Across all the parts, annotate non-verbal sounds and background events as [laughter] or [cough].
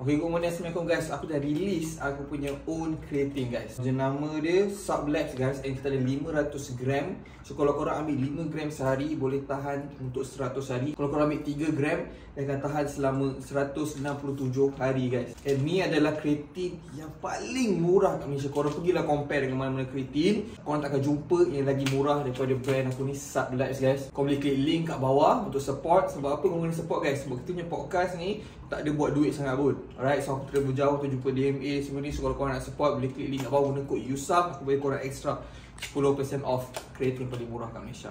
Okay, good morning. Assalamualaikum guys. Aku dah release aku punya own creating guys. nama dia Sublabs guys and kita ada 500 gram. So kalau korang ambil 5 gram sehari boleh tahan untuk 100 hari. Kalau korang ambil 3 gram dia akan tahan selama 167 hari guys. And ni adalah creatine yang paling murah kat Malaysia. Korang pergilah compare dengan mana-mana creatine. Korang takkan jumpa yang lagi murah daripada brand aku ni Sublabs guys. Korang boleh klik link kat bawah untuk support. Sebab apa korang kena support guys? Sebab kita punya podcast ni tak ada buat duit sangat pun. Alright, so aku terlebih jauh tu jumpa DMA semua ni So kalau korang nak support, boleh klik link kat guna kod USAM Aku bagi korang extra 10% off kereta yang paling murah kat Malaysia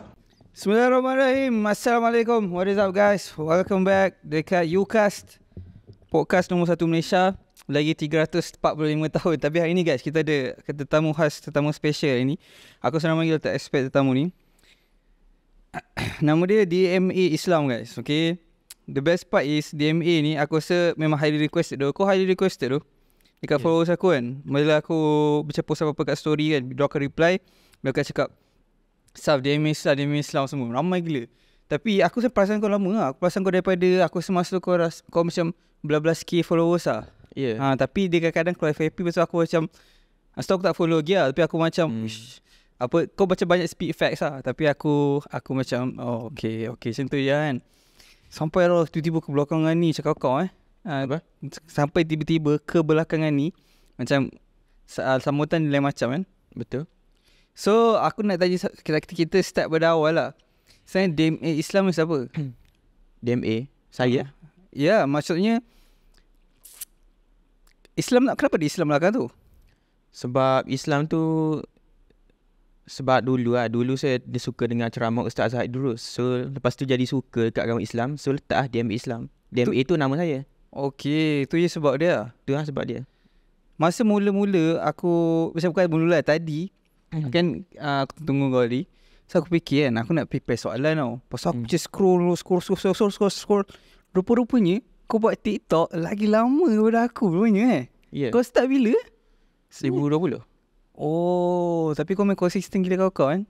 Bismillahirrahmanirrahim Assalamualaikum What is up guys Welcome back Dekat YouCast Podcast nombor 1 Malaysia Lagi 345 [laughs] tahun Tapi hari ni guys Kita ada Tetamu khas Tetamu special ini Aku senang panggil Tak expect tetamu ni [clears throat] Nama dia DMA Islam guys Okay The best part is DMA ni aku rasa memang highly requested tu. Kau highly requested tu. Dekat yeah. followers aku kan. Bila aku baca bercakap apa-apa kat story kan. Dia akan reply. Dia akan cakap. Saf DMA Islam, DMA Islam semua. Ramai gila. Tapi aku rasa perasan kau lama lah. Aku perasan kau daripada aku semasa kau, ras, kau macam belas-belas K followers lah. Yeah. Ha, tapi dia kadang-kadang keluar FYP. Maksud aku macam. Asal aku tak follow lagi lah? Tapi aku macam. Mm. Apa, kau baca banyak speed facts lah. Tapi aku aku macam. Oh, okay, okay. Macam tu je lah kan. Sampai lah tiba-tiba ke belakang ni cakap kau eh. Ah, Apa? Sampai tiba-tiba ke belakang ni macam ah, sambutan lain macam kan. Betul. So aku nak tanya kita, kita, kita start pada awal lah. Saya DMA Islam ni siapa? [clears throat] DMA? Saya? Ya yeah, maksudnya Islam nak kenapa di Islam belakang tu? Sebab Islam tu sebab dulu lah, dulu saya dia suka dengar ceramah Ustaz Zahid dulu. So, lepas tu jadi suka dekat agama Islam. So, letak ah, dia ambil Islam. DMA tu, tu nama saya. Okey, tu je sebab dia. Tu lah sebab dia. Masa mula-mula aku, macam bukan mula lah, tadi, hmm. kan ah, aku tunggu kau tadi. So, aku fikir kan, aku nak prepare soalan tau. Pasal hmm. just scroll, scroll, scroll, scroll, scroll, scroll, scroll. Rupa-rupanya, kau buat TikTok lagi lama daripada aku rupanya eh. Yeah. Kau start bila? 2020. 2020. Oh, tapi kau main konsisten gila kau kan?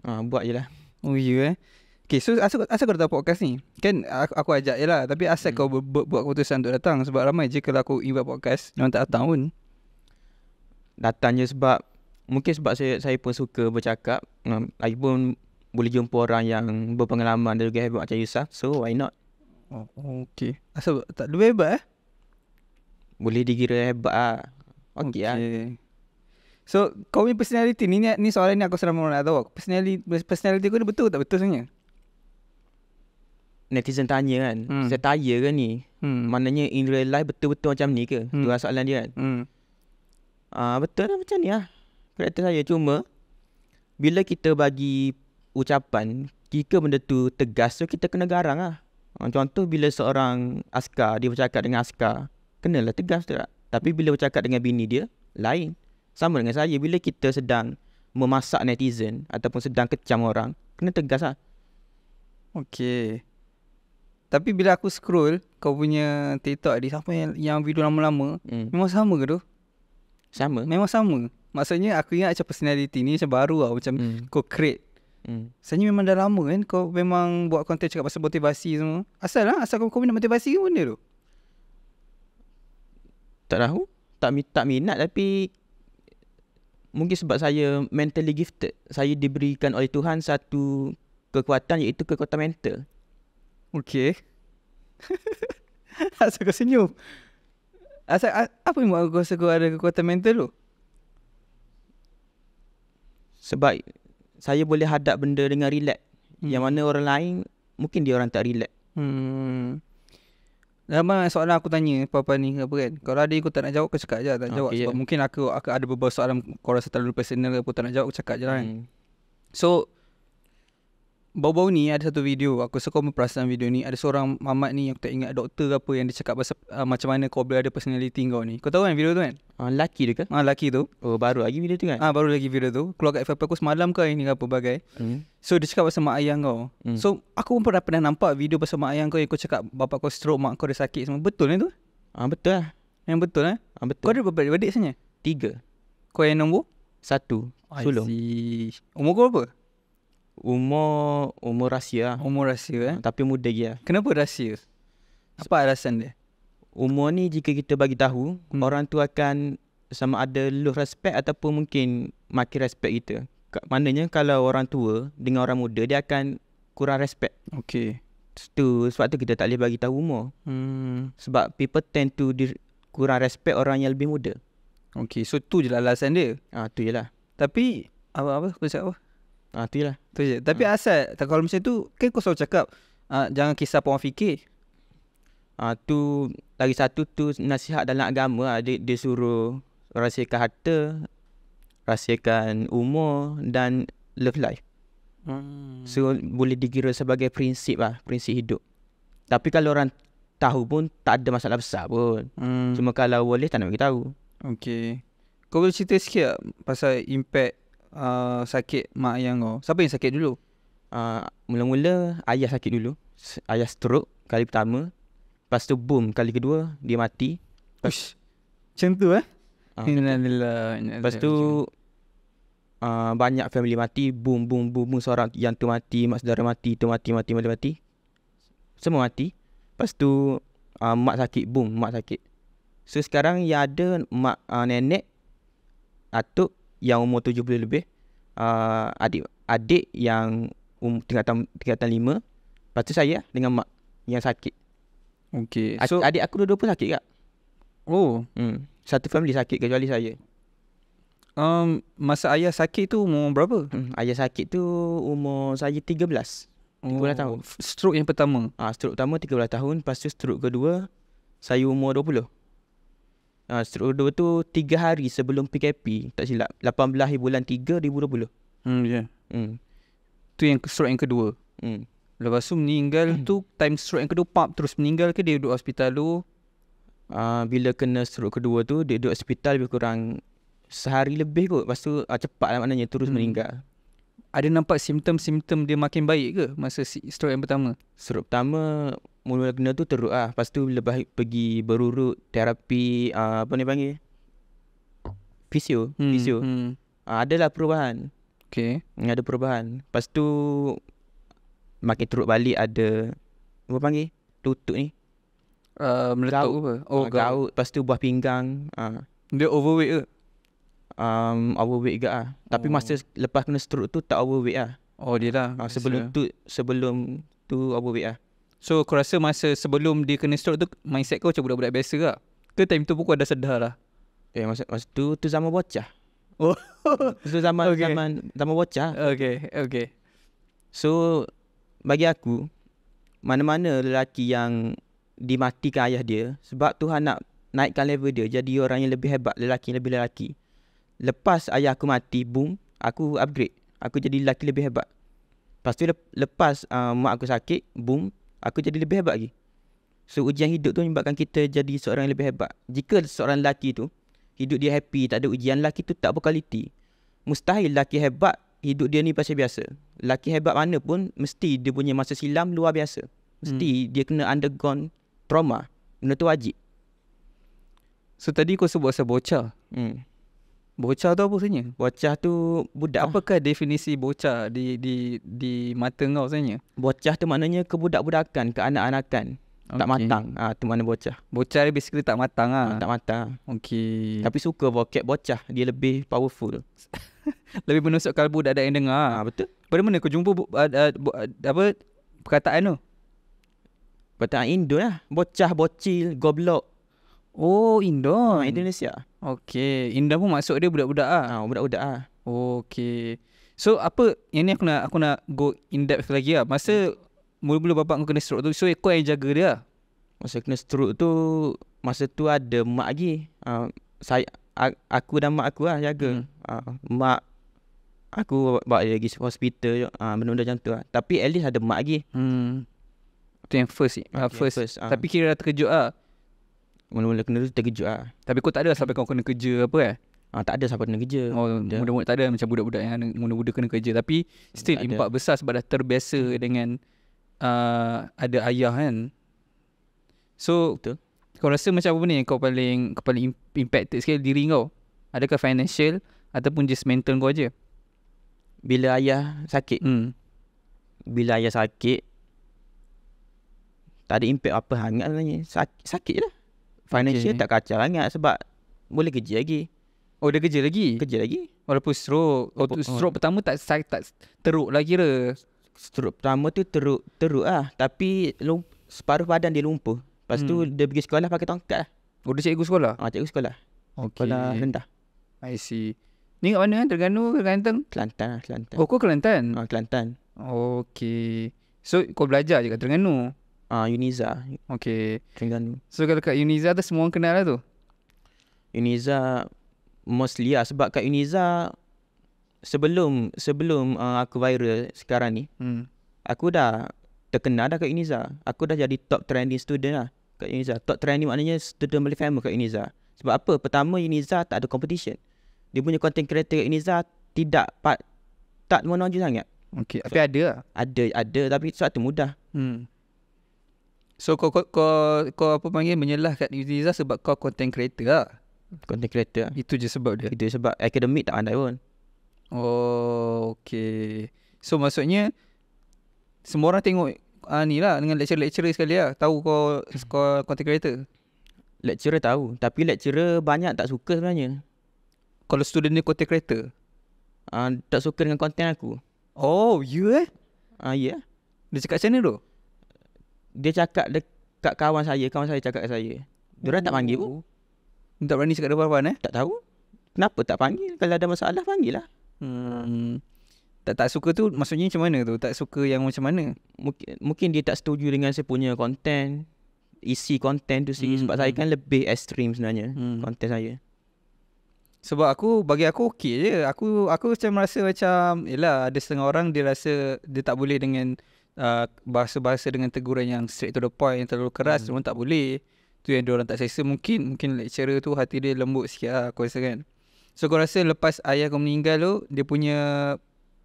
Ah, buat je lah. Oh, ya eh. Okay, so asal, asal kau datang podcast ni? Kan aku, aku ajak je lah. Tapi asal hmm. kau bu- bu- buat keputusan untuk datang? Sebab ramai je kalau aku invite podcast, hmm. orang tak datang pun. Datang je sebab, mungkin sebab saya, saya pun suka bercakap. Hmm. Lagi pun boleh jumpa orang yang berpengalaman dan juga hebat macam Yusuf. So, why not? Oh, okay. Asal tak lebih hebat eh? Boleh dikira hebat lah. lah. Okay, okay. Lah. So kau punya personality ni ni, ni soalan ni aku seram orang nak tahu. Personality personality kau ni betul tak betul sebenarnya? Netizen tanya kan, hmm. saya tanya ke ni? Hmm. Maknanya in real life betul-betul macam ni ke? Hmm. Tu lah soalan dia kan. Hmm. Ah uh, betul lah macam ni lah. Karakter saya cuma bila kita bagi ucapan, jika benda tu tegas tu kita kena garang lah. Ah, contoh bila seorang askar dia bercakap dengan askar, kenalah tegas tu tak? Lah. Tapi bila bercakap dengan bini dia, lain. Sama dengan saya bila kita sedang memasak netizen ataupun sedang kecam orang, kena tegas lah. Okay. Tapi bila aku scroll kau punya TikTok di sampai yang, yang video lama-lama, hmm. memang sama ke tu? Sama. Memang sama. Maksudnya aku ingat macam personality ni macam baru lah macam hmm. kau create. Hmm. Sebenarnya memang dah lama kan kau memang buat konten cakap pasal motivasi semua. Asal lah, asal kau, kau minat motivasi ke mana tu? Tak tahu. Tak, tak minat tapi mungkin sebab saya mentally gifted. Saya diberikan oleh Tuhan satu kekuatan iaitu kekuatan mental. Okey. [laughs] Asal kau senyum. Asal, apa yang buat kau rasa kau ada kekuatan mental tu? Sebab saya boleh hadap benda dengan relax. Hmm. Yang mana orang lain, mungkin dia orang tak relax. Hmm. Lama soalan aku tanya apa-apa ni apa kan. Kalau ada aku tak nak jawab aku cakap aja tak okay, jawab yeah. mungkin aku, aku ada beberapa soalan kau rasa terlalu personal aku tak nak jawab aku cakap je lah, lah kan. Hmm. So Bau-bau ni ada satu video Aku suka memperasan video ni Ada seorang mamat ni yang tak ingat doktor apa Yang dia cakap pasal uh, Macam mana kau boleh ada personality kau ni Kau tahu kan video tu kan? Uh, lucky tu ke? Ah, uh, lucky tu Oh baru lagi video tu kan? Ah, uh, baru lagi video tu Keluar kat FFP aku semalam ke ini ke apa bagai mm. So dia cakap pasal mak ayah kau mm. So aku pun pernah, pernah nampak video pasal mak ayah kau Yang kau cakap bapak kau stroke Mak kau dah sakit semua Betul ni kan tu? Ah, uh, betul lah Yang betul lah? Ah, uh, betul Kau ada berapa adik sebenarnya? Tiga Kau yang nombor? Satu Sulung Umur kau berapa? Umur umur rahsia lah. Umur rahsia eh. Ah, tapi muda lagi Kenapa rahsia? Apa alasan dia? Umur ni jika kita bagi tahu, hmm. orang tu akan sama ada low respect ataupun mungkin makin respect kita. Maknanya kalau orang tua dengan orang muda dia akan kurang respect. Okey. Tu sebab tu kita tak boleh bagi tahu umur. Hmm. Sebab people tend to kurang respect orang yang lebih muda. Okey, so tu je lah alasan dia. Ah, ha, tu je lah. Tapi apa apa apa cakap apa? Ah, tu lah. Tu je. Tapi ha. asal kalau macam tu kan kau selalu cakap uh, jangan kisah apa orang fikir. Ah, tu lagi satu tu nasihat dalam agama ada ah, dia suruh rahsiakan harta, rahsiakan umur dan love life. Hmm. So boleh dikira sebagai prinsip lah Prinsip hidup Tapi kalau orang tahu pun Tak ada masalah besar pun hmm. Cuma kalau boleh tak nak beritahu okey Kau boleh cerita sikit Pasal impact uh, sakit mak ayah kau? Siapa yang sakit dulu? Uh, mula-mula ayah sakit dulu. Ayah stroke kali pertama. Lepas tu boom kali kedua dia mati. Lepas, macam tu eh? Uh, Lepas tu uh, banyak family mati. Boom, boom, boom, boom. Seorang yang tu mati, mak saudara mati, tu mati, mati, mati, mati. Semua mati. Lepas tu uh, mak sakit, boom, mak sakit. So sekarang yang ada mak uh, nenek, atuk yang umur 70 lebih uh, adik adik yang um, tingkatan tingkatan 5 lepas tu saya dengan mak yang sakit okey so adik aku dua-dua pun sakit kak oh hmm satu family sakit kecuali saya um masa ayah sakit tu umur berapa hmm. ayah sakit tu umur saya 13 Oh, 13 tahun. Stroke yang pertama. Ah, ha, stroke pertama 13 tahun, lepas tu stroke kedua saya umur 20. Uh, ha, stroke kedua tu tiga hari sebelum PKP Tak silap 18 hari bulan 3 2020 Hmm ya yeah. Hmm Tu yang stroke yang kedua Hmm Lepas tu meninggal hmm. tu Time stroke yang kedua Pap terus meninggal ke Dia duduk hospital tu uh, Bila kena stroke kedua tu Dia duduk hospital lebih kurang Sehari lebih kot Lepas tu uh, cepat lah maknanya Terus hmm. meninggal Ada nampak simptom-simptom dia makin baik ke Masa stroke yang pertama Stroke pertama mula kena tu teruk lah. Lepas tu lepas pergi berurut terapi uh, apa ni panggil? Fisio. Hmm, Fisio. Hmm. Uh, adalah perubahan. Okay. Ada perubahan. Lepas tu makin teruk balik ada apa panggil? Tutup ni. Uh, meletup gaut. apa? Oh, uh, gaut. gaut. Lepas tu buah pinggang. Uh. Dia overweight ke? Um, overweight juga lah. Tapi oh. masa lepas kena stroke tu tak overweight lah. Oh dia lah. Uh, sebelum tu sebelum tu overweight lah. So aku rasa masa sebelum dia kena stroke tu Mindset kau macam budak-budak biasa lah Ke time tu pun kau dah sedar lah Eh masa, masa tu tu zaman bocah Oh [laughs] tu zaman, okay. zaman, zaman bocah Okay, okay. So bagi aku Mana-mana lelaki yang Dimatikan ayah dia Sebab Tuhan nak naikkan level dia Jadi orang yang lebih hebat Lelaki lebih lelaki Lepas ayah aku mati Boom Aku upgrade Aku jadi lelaki lebih hebat Lepas tu lepas uh, mak aku sakit Boom aku jadi lebih hebat lagi. So ujian hidup tu menyebabkan kita jadi seorang yang lebih hebat. Jika seorang lelaki tu hidup dia happy, tak ada ujian lelaki tu tak berkualiti. Mustahil lelaki hebat hidup dia ni pasal biasa. Lelaki hebat mana pun mesti dia punya masa silam luar biasa. Mesti hmm. dia kena undergone trauma. Benda tu wajib. So tadi kau sebut pasal bocah. Hmm. Bocah tu apa sebenarnya? Bocah tu budak. Apakah definisi bocah di di di mata kau sebenarnya? Bocah tu maknanya kebudak-budakan, keanak-anakan. Okay. Tak matang. Ah ha, tu mana bocah. Bocah dia basically tak matang lah. ah. Ha, tak matang. Okey. Tapi suka vocab bocah, dia lebih powerful. [laughs] lebih menusuk kalbu dak ada yang dengar. Ha, betul. Pada mana kau jumpa bu, uh, uh, apa perkataan tu? Perkataan Indo lah. Bocah, bocil, goblok. Oh, indah, hmm. Indonesia. Okey, Indo pun masuk dia budak-budak ah. Ha, budak-budak ah. Okey. So, apa yang ni aku nak aku nak go in depth lagi ah. Masa hmm. mula-mula bapak kau kena stroke tu, so aku yang jaga dia. Ah? Masa kena stroke tu, masa tu ada mak lagi. Uh, saya aku dan mak aku lah jaga. Hmm. Uh, mak aku bawa dia pergi hospital je. Uh, benda-benda macam tu lah. Tapi at least ada mak lagi. Hmm. Tu yang first. Uh, first. Yeah, Tapi kira dah terkejut lah. Mula-mula kena tu terkejut lah Tapi kau tak ada lah sampai kau kena kerja apa eh ha, tak ada sampai kena kerja. Oh, muda-muda tak ada lah macam budak-budak yang muda-muda kena kerja tapi hmm, still tak impak ada. besar sebab dah terbiasa hmm. dengan uh, ada ayah kan. So, Betul. kau rasa macam apa benda yang kau paling kau paling impacted sekali diri kau? Adakah financial ataupun just mental kau aja? Bila ayah sakit. Hmm. Bila ayah sakit tak ada impact apa hangat lagi. Sakit, sakit lah. Financial okay. tak kacau sangat sebab boleh kerja lagi. Oh dia kerja lagi? Kerja lagi. Walaupun stroke. Oh, oh. stroke oh. pertama tak tak, tak teruk lagi kira. Stroke pertama tu teruk teruk ah, Tapi lump, separuh badan dia lumpuh. Lepas hmm. tu dia pergi sekolah pakai tongkat lah. Oh dia cikgu sekolah? Ah, cikgu sekolah. Okay. Sekolah rendah. I see. Ni kat mana? Eh, Terengganu ke Kelantan? Kelantan lah, Kelantan. Oh kau Kelantan? Ah, Kelantan. Okay. So kau belajar je kat Terengganu? Ah uh, Uniza. Okay. Terengganu. So kalau kat Uniza tu semua orang kenal lah tu? Uniza mostly lah. Sebab kat Uniza sebelum sebelum uh, aku viral sekarang ni. Hmm. Aku dah terkenal dah kat Uniza. Aku dah jadi top trending student lah kat Uniza. Top trending maknanya student boleh famous kat Uniza. Sebab apa? Pertama Uniza tak ada competition. Dia punya content creator kat Uniza tidak part, tak menonjol sangat. Okay. So, tapi ada lah. Ada, ada. Tapi sebab tu mudah. Hmm. So kau kau kau, kau apa panggil menyalah kat Uniza sebab kau content creator lah. Content creator. Lah. Itu je sebab dia. Itu je sebab akademik tak pandai pun. Oh, okay. So maksudnya semua orang tengok uh, ni lah dengan lecturer-lecturer sekali lah. Tahu kau hmm. kau content creator. Lecturer tahu. Tapi lecturer banyak tak suka sebenarnya. Kalau student ni content creator? Uh, tak suka dengan content aku. Oh, you eh? Ah, uh, ya. Yeah. Dia cakap macam mana tu? dia cakap dekat kawan saya, kawan saya cakap kat saya. Dia tak oh. panggil pun. Oh. berani cakap depan-depan eh? Tak tahu. Kenapa tak panggil? Kalau ada masalah panggil lah. Hmm. Tak tak suka tu maksudnya macam mana tu? Tak suka yang macam mana? Mungkin mungkin dia tak setuju dengan saya punya konten. Isi konten tu sendiri hmm. sebab saya hmm. kan lebih ekstrim sebenarnya hmm. konten saya. Sebab aku bagi aku okey je. Aku aku macam rasa macam yalah ada setengah orang dia rasa dia tak boleh dengan Uh, bahasa-bahasa dengan teguran yang straight to the point yang terlalu keras hmm. tak boleh tu yang orang tak selesa mungkin mungkin lecturer tu hati dia lembut sikit lah aku rasa kan so aku rasa lepas ayah kau meninggal tu dia punya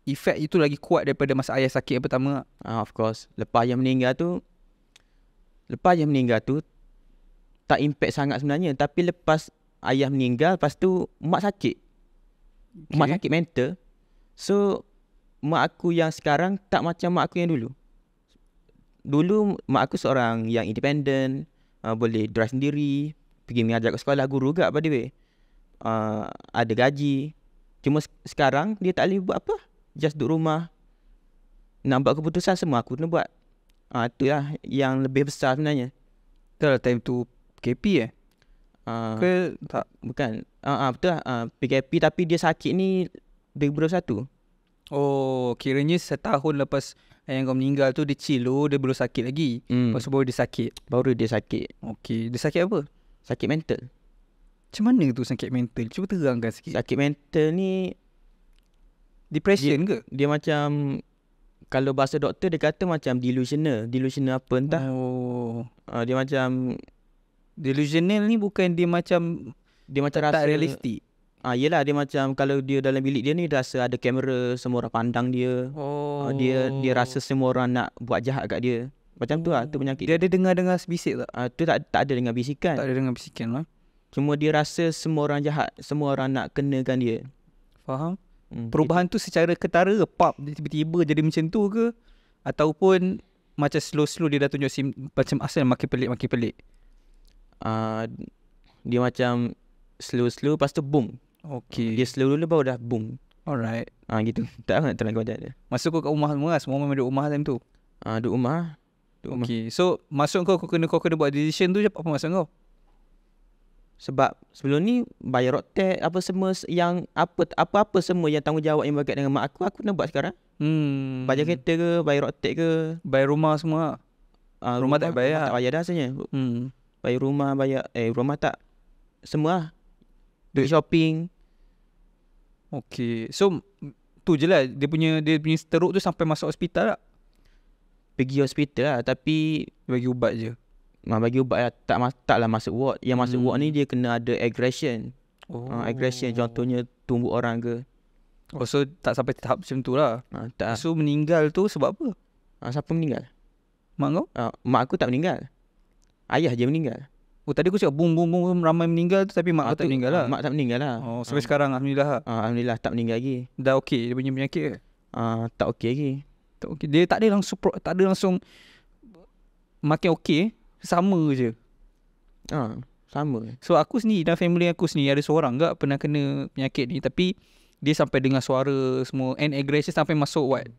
efek itu lagi kuat daripada masa ayah sakit yang pertama uh, of course lepas ayah meninggal tu lepas ayah meninggal tu tak impact sangat sebenarnya tapi lepas ayah meninggal lepas tu mak sakit okay. mak sakit mental so mak aku yang sekarang tak macam mak aku yang dulu dulu mak aku seorang yang independent uh, boleh drive sendiri pergi mengajar ke sekolah guru juga by the uh, ada gaji cuma sekarang dia tak boleh buat apa just duduk rumah nak buat keputusan semua aku kena buat uh, itulah yang lebih besar sebenarnya kalau time tu KP eh uh, tak bukan uh, uh, betul lah uh, PKP tapi dia sakit ni 2021 oh kiranya setahun lepas yang kau meninggal tu dia chill tu oh, dia belum sakit lagi. Mm. Lepas tu baru dia sakit. Baru dia sakit. Okey, dia sakit apa? Sakit mental. Macam mana tu sakit mental? Cuba terangkan sikit. Sakit mental ni depression dia, ke? Dia macam kalau bahasa doktor dia kata macam delusional. Delusional apa entah. Oh. Uh, dia macam delusional ni bukan dia macam dia macam tak rasa realistik. Ah yelah dia macam kalau dia dalam bilik dia ni rasa ada kamera semua orang pandang dia. Oh. Ah, dia dia rasa oh. semua orang nak buat jahat kat dia. Macam oh. tu lah tu oh. penyakit. Dia ada dengar-dengar bisik tak? Ah tu tak tak ada dengar bisikan. Tak ada dengar bisikan lah. Cuma dia rasa semua orang jahat, semua orang nak kenakan dia. Faham? Hmm, Perubahan tu secara ketara pop, tiba-tiba jadi macam tu ke? Ataupun macam slow-slow dia dah tunjuk sim- macam asal makin pelik makin pelik. Ah uh, dia macam slow-slow lepas tu boom Okay. Dia slow-slow baru dah boom. Alright. Ah ha, gitu. [laughs] Tak aku nak terang kau dia. Masuk kau ke rumah semua lah. semua memang duduk rumah time tu. Ah ha, duduk rumah. Duduk So masuk kau kau kena kau kena buat decision tu je apa masa kau? Sebab sebelum ni bayar rotet apa semua yang apa apa-apa semua yang tanggungjawab yang berkait dengan mak aku aku nak buat sekarang. Hmm. Bayar kereta ke, bayar rotet ke, bayar rumah semua. Ah ha, rumah, rumah, tak bayar. tak bayar dah asalnya. Hmm. Bayar rumah, bayar eh rumah tak semua. Lah pergi shopping. Okay. So tu je lah dia punya dia punya teruk tu sampai masuk hospital tak? Pergi hospital lah tapi bagi ubat je. Nah, bagi ubat lah tak lah masuk ward. Yang masuk hmm. ward ni hmm. dia kena ada aggression. Ah, oh. Uh, aggression contohnya tumbuk orang ke. Oh so tak sampai tahap macam tu lah. Ha, tak. So meninggal tu sebab apa? Ha, siapa meninggal? Mak kau? Ha, mak aku tak meninggal. Ayah je meninggal. Oh tadi aku cakap boom boom boom ramai meninggal tu tapi mak ah, tak meninggal lah. Ah, mak tak meninggal lah. Oh ah. sampai ah. sekarang alhamdulillah. Ah, alhamdulillah tak meninggal lagi. Dah okey dia punya penyakit ke? Ah tak okey lagi. Tak okey. Dia tak ada langsung pro, tak ada langsung makin okey sama je. Ah sama. So aku sendiri dan family aku sini ada seorang gak pernah kena penyakit ni tapi dia sampai dengar suara semua and aggression sampai masuk what?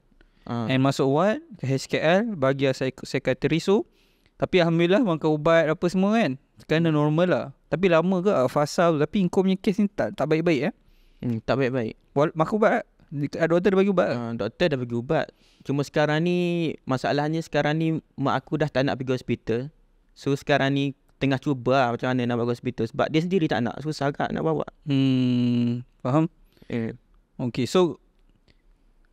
Ah. And masuk what? Ke HKL bagi saya so, tu tapi Alhamdulillah makan ubat apa semua kan. Sekarang dah normal lah. Tapi lama ke ah, fasa tu. Tapi kau punya kes ni tak tak baik-baik eh. Hmm, tak baik-baik. Wal, makan ubat lah. Doktor dah bagi ubat Uh, doktor dah bagi ubat. Cuma sekarang ni masalahnya sekarang ni mak aku dah tak nak pergi hospital. So sekarang ni tengah cuba lah macam mana nak bawa hospital. Sebab dia sendiri tak nak. Susah kat nak bawa. Hmm, faham? Eh. Okay so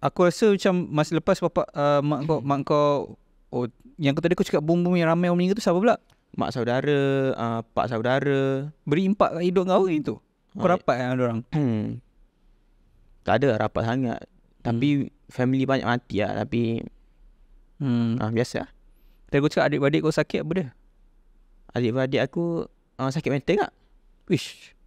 aku rasa macam masa lepas bapak uh, mak kau, [clears throat] mak kau Oh, yang kata tadi aku cakap bumbu yang ramai orang meninggal tu siapa pula? Mak saudara, uh, pak saudara. Beri impak kat hidup kau itu. Kau oh, rapat dengan orang. [clears throat] tak ada rapat sangat. Tapi hmm. family banyak mati lah. Tapi hmm. Uh, biasa lah. aku cakap adik-adik kau sakit apa dia? Adik-adik aku uh, sakit mental tak? Wish.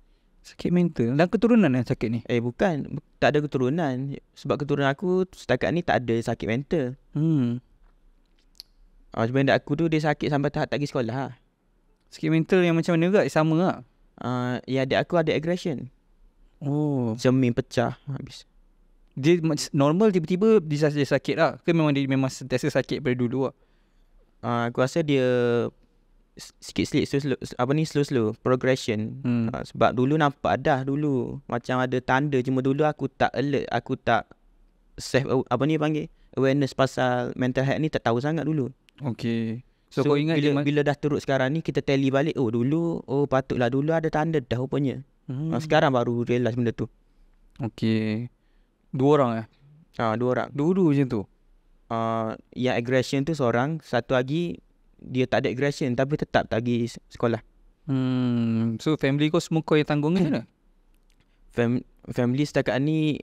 Sakit mental. Dan keturunan yang sakit ni? Eh bukan. Tak ada keturunan. Sebab keturunan aku setakat ni tak ada sakit mental. Hmm. Ah, cuma dia aku tu dia sakit sampai tahap tak pergi sekolah ha. Sakit mental yang macam mana juga sama lah. Ha. Uh, ya adik aku ada aggression. Oh. Jemin pecah habis. Dia normal tiba-tiba dia sakit lah. Ke memang dia memang sentiasa sakit pada dulu lah. Uh, aku rasa dia sikit-sikit slow, slow, apa ni slow-slow progression hmm. uh, sebab dulu nampak dah dulu macam ada tanda cuma dulu aku tak alert aku tak save apa ni panggil awareness pasal mental health ni tak tahu sangat dulu Okey, So, so kau ingat bila, man- bila dah teruk sekarang ni kita tally balik oh dulu oh patutlah dulu ada tanda dah rupanya. Hmm. Ah, sekarang baru realize benda tu. Okay. Dua orang eh? Ah ha, dua orang. Dulu macam tu. Ah uh, yang aggression tu seorang, satu lagi dia tak ada aggression tapi tetap tagih sekolah. Hmm so family kau semua kau yang tanggung ke mana? [clears throat] Fam- family setakat ni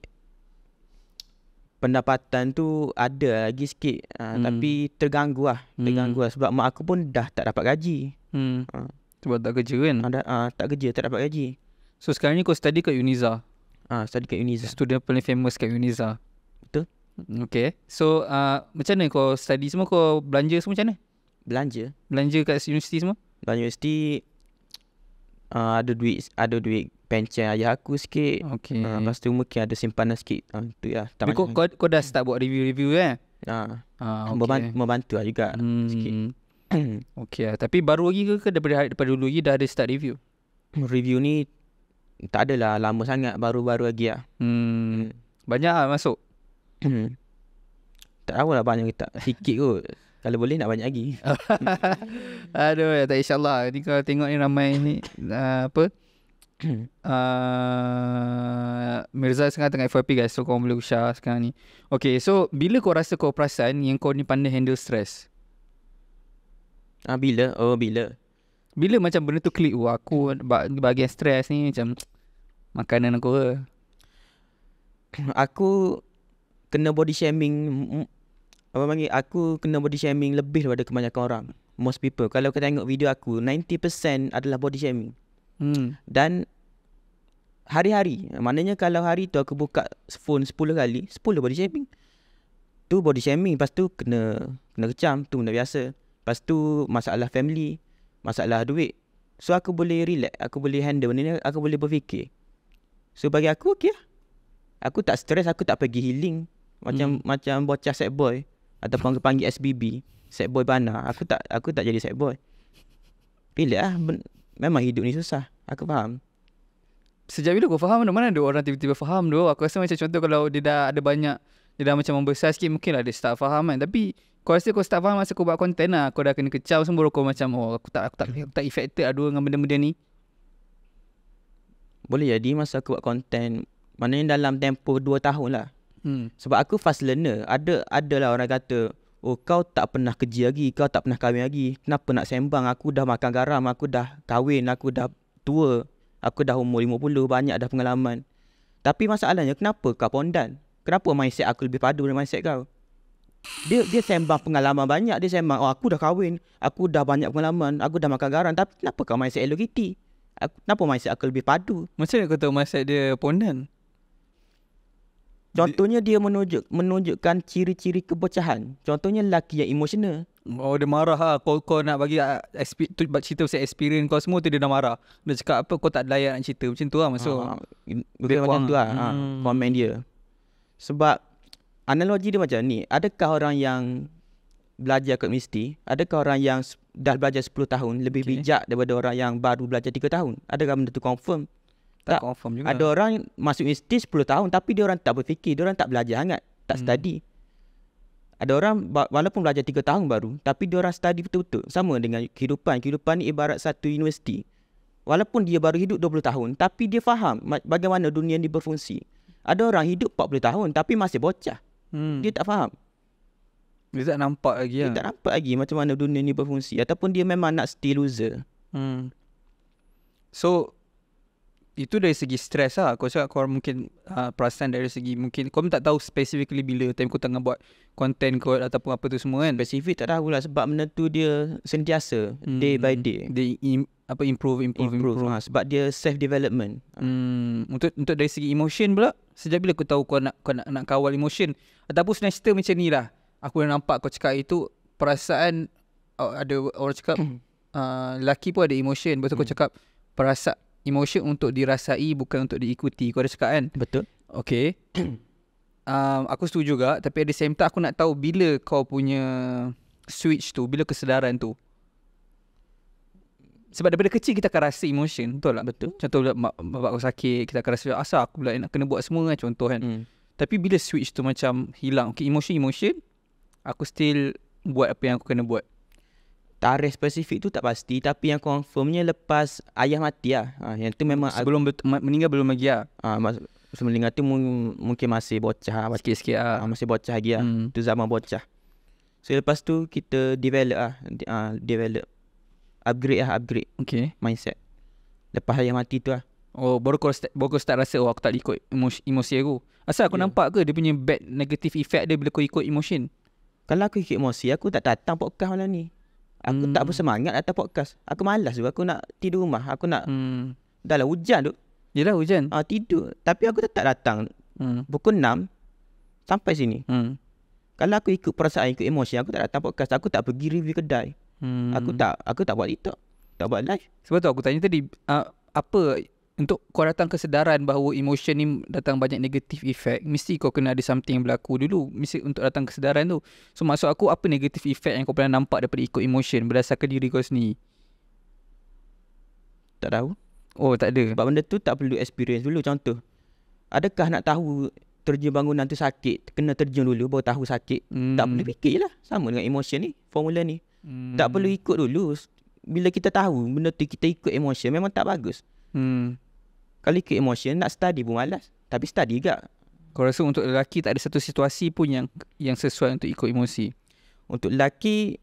pendapatan tu ada lagi sikit uh, hmm. tapi terganggu lah hmm. terganggu lah sebab mak aku pun dah tak dapat gaji hmm. uh. sebab tak kerja kan ada ha, uh, tak kerja tak dapat gaji so sekarang ni kau study kat Uniza ah uh, study kat Uniza student paling famous kat Uniza betul Okay so uh, macam mana kau study semua kau belanja semua macam mana belanja belanja kat universiti semua belanja universiti uh, ada duit ada duit pencen ayah aku sikit. Okay. Uh, ah, lepas tu mungkin ada simpanan sikit. Uh, tu ya. Tapi kau, kau, kau dah start buat review-review kan? Eh? Ha. Uh, ah, Membantu, lah juga hmm. sikit. [clears throat] okay. Lah, tapi baru lagi ke, ke daripada, daripada dulu lagi dah ada start review? Review ni tak adalah lama sangat baru-baru lagi lah. Hmm. hmm. Banyak lah masuk? [clears throat] tak tahu lah banyak kita Sikit kot. Kalau boleh nak banyak lagi. [laughs] Aduh, ya, tak insyaAllah. Ni kalau tengok ni ramai ni. Uh, apa? uh, [clears throat] Mirza sekarang tengah FYP guys So korang boleh usah sekarang ni Okay so Bila kau rasa kau perasan Yang kau ni pandai handle stress Ah Bila Oh bila Bila macam benda tu klik Wah aku Bahagian stress ni Macam [tsk] Makanan aku ke [clears throat] Aku Kena body shaming Apa panggil Aku kena body shaming Lebih daripada kebanyakan orang Most people Kalau kau tengok video aku 90% adalah body shaming hmm. Dan Hari-hari Maknanya kalau hari tu Aku buka phone 10 kali 10 body shaming Tu body shaming Lepas tu kena Kena kecam Tu benda biasa Lepas tu Masalah family Masalah duit So aku boleh relax Aku boleh handle benda ni Aku boleh berfikir So bagi aku okey lah Aku tak stress, Aku tak pergi healing Macam hmm. macam bocah set boy atau panggil panggil SBB Set boy bana Aku tak aku tak jadi set boy Pilih lah memang hidup ni susah. Aku faham. Sejak bila kau faham mana-mana ada orang tiba-tiba faham tu. Aku rasa macam contoh kalau dia dah ada banyak, dia dah macam membesar sikit mungkinlah dia start faham kan. Tapi kau rasa kau start faham masa kau buat konten lah. Kau dah kena kecau semua baru kau macam oh, aku tak aku tak, aku tak affected lah dengan benda-benda ni. Boleh jadi masa aku buat konten maknanya dalam tempoh 2 tahun lah. Hmm. Sebab aku fast learner. Ada lah orang kata Oh kau tak pernah kerja lagi Kau tak pernah kahwin lagi Kenapa nak sembang Aku dah makan garam Aku dah kahwin Aku dah tua Aku dah umur 50 Banyak dah pengalaman Tapi masalahnya Kenapa kau pondan Kenapa mindset aku lebih padu Dari mindset kau dia dia sembang pengalaman banyak Dia sembang Oh aku dah kahwin Aku dah banyak pengalaman Aku dah makan garam Tapi kenapa kau mindset Hello Kitty Kenapa mindset aku lebih padu Macam mana kau tahu mindset dia pondan Contohnya dia menunjuk menunjukkan ciri-ciri kebocahan. Contohnya lelaki yang emosional. Oh dia marah lah. Kau, kau nak bagi ah, tu, cerita pasal experience kau semua tu dia dah marah. Dia cakap apa kau tak layak nak cerita. Macam tu lah maksud. Ha, dia macam kuang. tu lah. Hmm. Ha, komen dia. Sebab analogi dia macam ni. Adakah orang yang belajar ke universiti. Adakah orang yang dah belajar 10 tahun lebih okay. bijak daripada orang yang baru belajar 3 tahun? Adakah benda tu confirm? tak, confirm juga. Ada orang masuk universiti 10 tahun tapi dia orang tak berfikir, dia orang tak belajar sangat, tak hmm. study. Ada orang walaupun belajar 3 tahun baru tapi dia orang study betul-betul. Sama dengan kehidupan. Kehidupan ni ibarat satu universiti. Walaupun dia baru hidup 20 tahun tapi dia faham bagaimana dunia ni berfungsi. Ada orang hidup 40 tahun tapi masih bocah. Hmm. Dia tak faham. Dia tak nampak lagi Dia ya. tak nampak lagi macam mana dunia ni berfungsi ataupun dia memang nak stay loser. Hmm. So itu dari segi stres lah. Kau cakap kau mungkin uh, perasan dari segi mungkin kau tak tahu specifically bila time kau tengah buat content kau ataupun apa tu semua kan. Specific tak tahu lah sebab benda tu dia sentiasa mm. day by day. Dia im- apa improve improve improve, improve. Ha, sebab dia self development. Mm. untuk untuk dari segi emotion pula sejak bila aku tahu kau nak kau nak, nak kawal emotion ataupun sinister macam ni lah. Aku dah nampak kau cakap itu perasaan oh, ada orang cakap uh, [coughs] ah, laki pun ada emotion betul mm. kau hmm. cakap perasaan emotion untuk dirasai bukan untuk diikuti. Kau ada cakap kan? Betul. Okay. [clears throat] um, aku setuju juga tapi at the same time aku nak tahu bila kau punya switch tu, bila kesedaran tu. Sebab daripada kecil kita akan rasa emotion, betul tak? Betul. Contoh bila mak, bapak kau sakit, kita akan rasa asal aku pula nak kena buat semua kan contoh kan. Hmm. Tapi bila switch tu macam hilang, okay, emotion, emotion, aku still buat apa yang aku kena buat tarikh spesifik tu tak pasti tapi yang confirmnya lepas ayah mati lah. Ha, yang tu memang sebelum ber- meninggal belum lagi ah. Ha, mas- sebelum meninggal tu mungkin masih bocah lah, sikit-sikit ah. Ha, masih bocah lagi ah. Hmm. Tu zaman bocah. So lepas tu kita develop ah ha, develop upgrade ah upgrade Okay. mindset. Lepas ayah mati tu ah. Oh baru kau start, baru kau start rasa oh, aku tak ikut emosi, emosi aku. Asal aku yeah. nampak ke dia punya bad negative effect dia bila kau ikut emotion? Kalau aku ikut emosi aku tak datang podcast malam ni. Aku hmm. tak semangat atas podcast. Aku malas juga. Aku nak tidur rumah. Aku nak... Hmm. Dah lah, hujan tu. Yelah hujan. Ah, tidur. Tapi aku tetap datang. Hmm. Pukul 6. Sampai sini. Hmm. Kalau aku ikut perasaan, ikut emosi, aku tak datang podcast. Aku tak pergi review kedai. Hmm. Aku tak aku tak buat itu. Tak buat live. Sebab tu aku tanya tadi, uh, apa untuk kau datang kesedaran bahawa emotion ni datang banyak negatif effect, mesti kau kena ada something yang berlaku dulu mesti untuk datang kesedaran tu. So maksud aku apa negatif effect yang kau pernah nampak daripada ikut emotion berdasarkan diri kau sendiri? Tak tahu. Oh tak ada. Sebab benda tu tak perlu experience dulu contoh. Adakah nak tahu terjun bangunan tu sakit, kena terjun dulu baru tahu sakit. Hmm. Tak perlu fikir lah. Sama dengan emotion ni, formula ni. Hmm. Tak perlu ikut dulu. Bila kita tahu benda tu kita ikut emotion memang tak bagus. Hmm. Kali ke emotion nak study pun malas. Tapi study juga. Kau rasa untuk lelaki tak ada satu situasi pun yang yang sesuai untuk ikut emosi? Untuk lelaki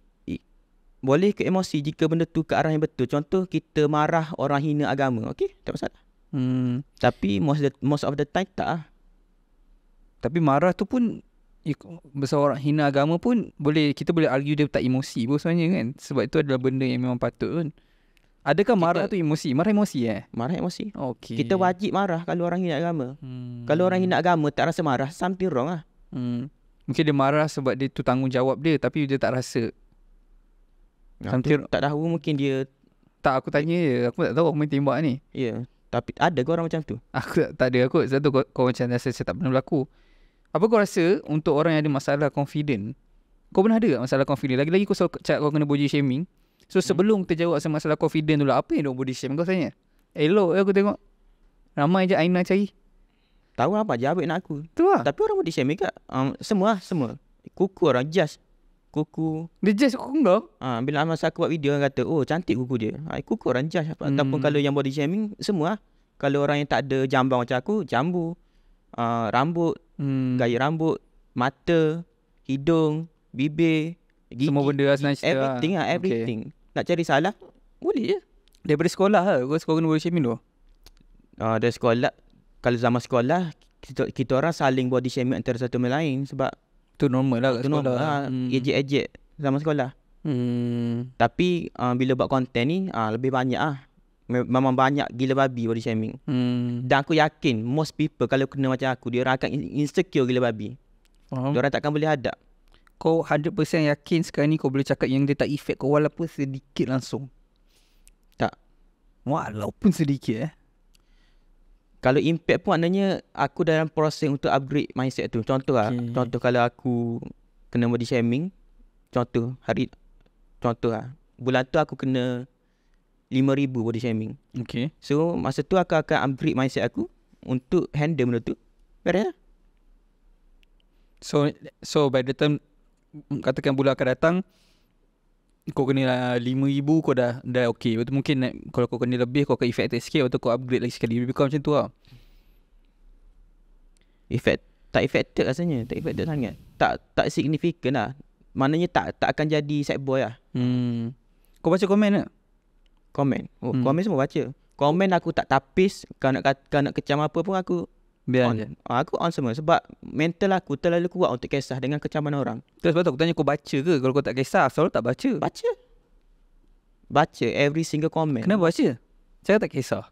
boleh ke emosi jika benda tu ke arah yang betul. Contoh kita marah orang hina agama. Okey, tak masalah. Hmm. Tapi most, the, most of the time tak lah. Tapi marah tu pun besar orang hina agama pun boleh kita boleh argue dia tak emosi pun sebenarnya kan. Sebab itu adalah benda yang memang patut pun. Kan? Adakah marah kita, tu emosi? Marah emosi eh? Marah emosi. Okey. Kita wajib marah kalau orang hina agama. Hmm. Kalau orang hina agama tak rasa marah, something wrong ah. Hmm. Mungkin dia marah sebab dia tu tanggungjawab dia tapi dia tak rasa. Nah, something tak tahu mungkin dia... Tak, aku tanya je. Aku tak tahu aku main tembak ni. Ya. Yeah. Tapi ada ke orang macam tu? Aku tak, tak ada aku. Sebab kau, macam rasa saya tak pernah berlaku. Apa kau rasa untuk orang yang ada masalah confident? Kau pernah ada masalah confident? Lagi-lagi kau cakap kau kena body shaming. So hmm. sebelum kita jawab sama masalah confident dulu Apa yang dok body shame kau tanya Elok aku tengok Ramai je Aina cari Tahu apa je awet nak aku Tu lah Tapi orang body shame juga um, Semua lah, semua Kuku orang just Kuku Dia just kuku kau? Ah, ha, bila masa aku buat video kata Oh cantik kuku dia ha, Kuku orang just apa? Hmm. Ataupun kalau yang body shaming Semua lah. Kalau orang yang tak ada jambang macam aku Jambu uh, Rambut hmm. Gaya rambut Mata Hidung Bibir Gigi, semua benda lah cerita Everything lah, everything okay. Nak cari salah Boleh je Daripada sekolah lah Kau sekolah kena body shaming tu uh, ah, Dari sekolah Kalau zaman sekolah kita, kita orang saling body shaming Antara satu sama lain Sebab tu normal lah tu normal, lah. Hmm. Ejek-ejek Zaman sekolah hmm. Tapi uh, Bila buat konten ni uh, Lebih banyak ah, Memang banyak gila babi body shaming hmm. Dan aku yakin Most people kalau kena macam aku Dia orang akan insecure gila babi Faham. Dia orang takkan boleh hadap kau 100% yakin sekarang ni kau boleh cakap yang dia tak efek, kau walaupun sedikit langsung? Tak. Walaupun sedikit eh. Kalau impact pun maknanya aku dalam proses untuk upgrade mindset tu. Contoh lah. Okay. Contoh kalau aku kena body shaming. Contoh hari. Contoh lah. Bulan tu aku kena 5,000 body shaming. Okay. So masa tu aku akan upgrade mindset aku untuk handle benda tu. Beres So, so by the time katakan bulan akan datang kau kena lah uh, RM5,000 kau dah dah okey. Lepas mungkin kalau kau kena lebih kau akan effective sikit atau kau upgrade lagi sekali Lebih kurang macam tu lah Effect Tak effective rasanya Tak effective hmm. sangat Tak tak signifikan lah Maknanya tak tak akan jadi side boy lah hmm. Kau baca komen tak? Komen? Oh, hmm. Komen semua baca Komen aku tak tapis Kau nak, kau nak kecam apa pun aku Biar on. Je. Ah, aku on semua sebab mental aku terlalu kuat untuk kisah dengan kecaman orang. Terus sebab aku tanya kau baca ke kalau kau tak kisah selalu tak baca. Baca. Baca every single comment. Kenapa baca? Saya tak kisah.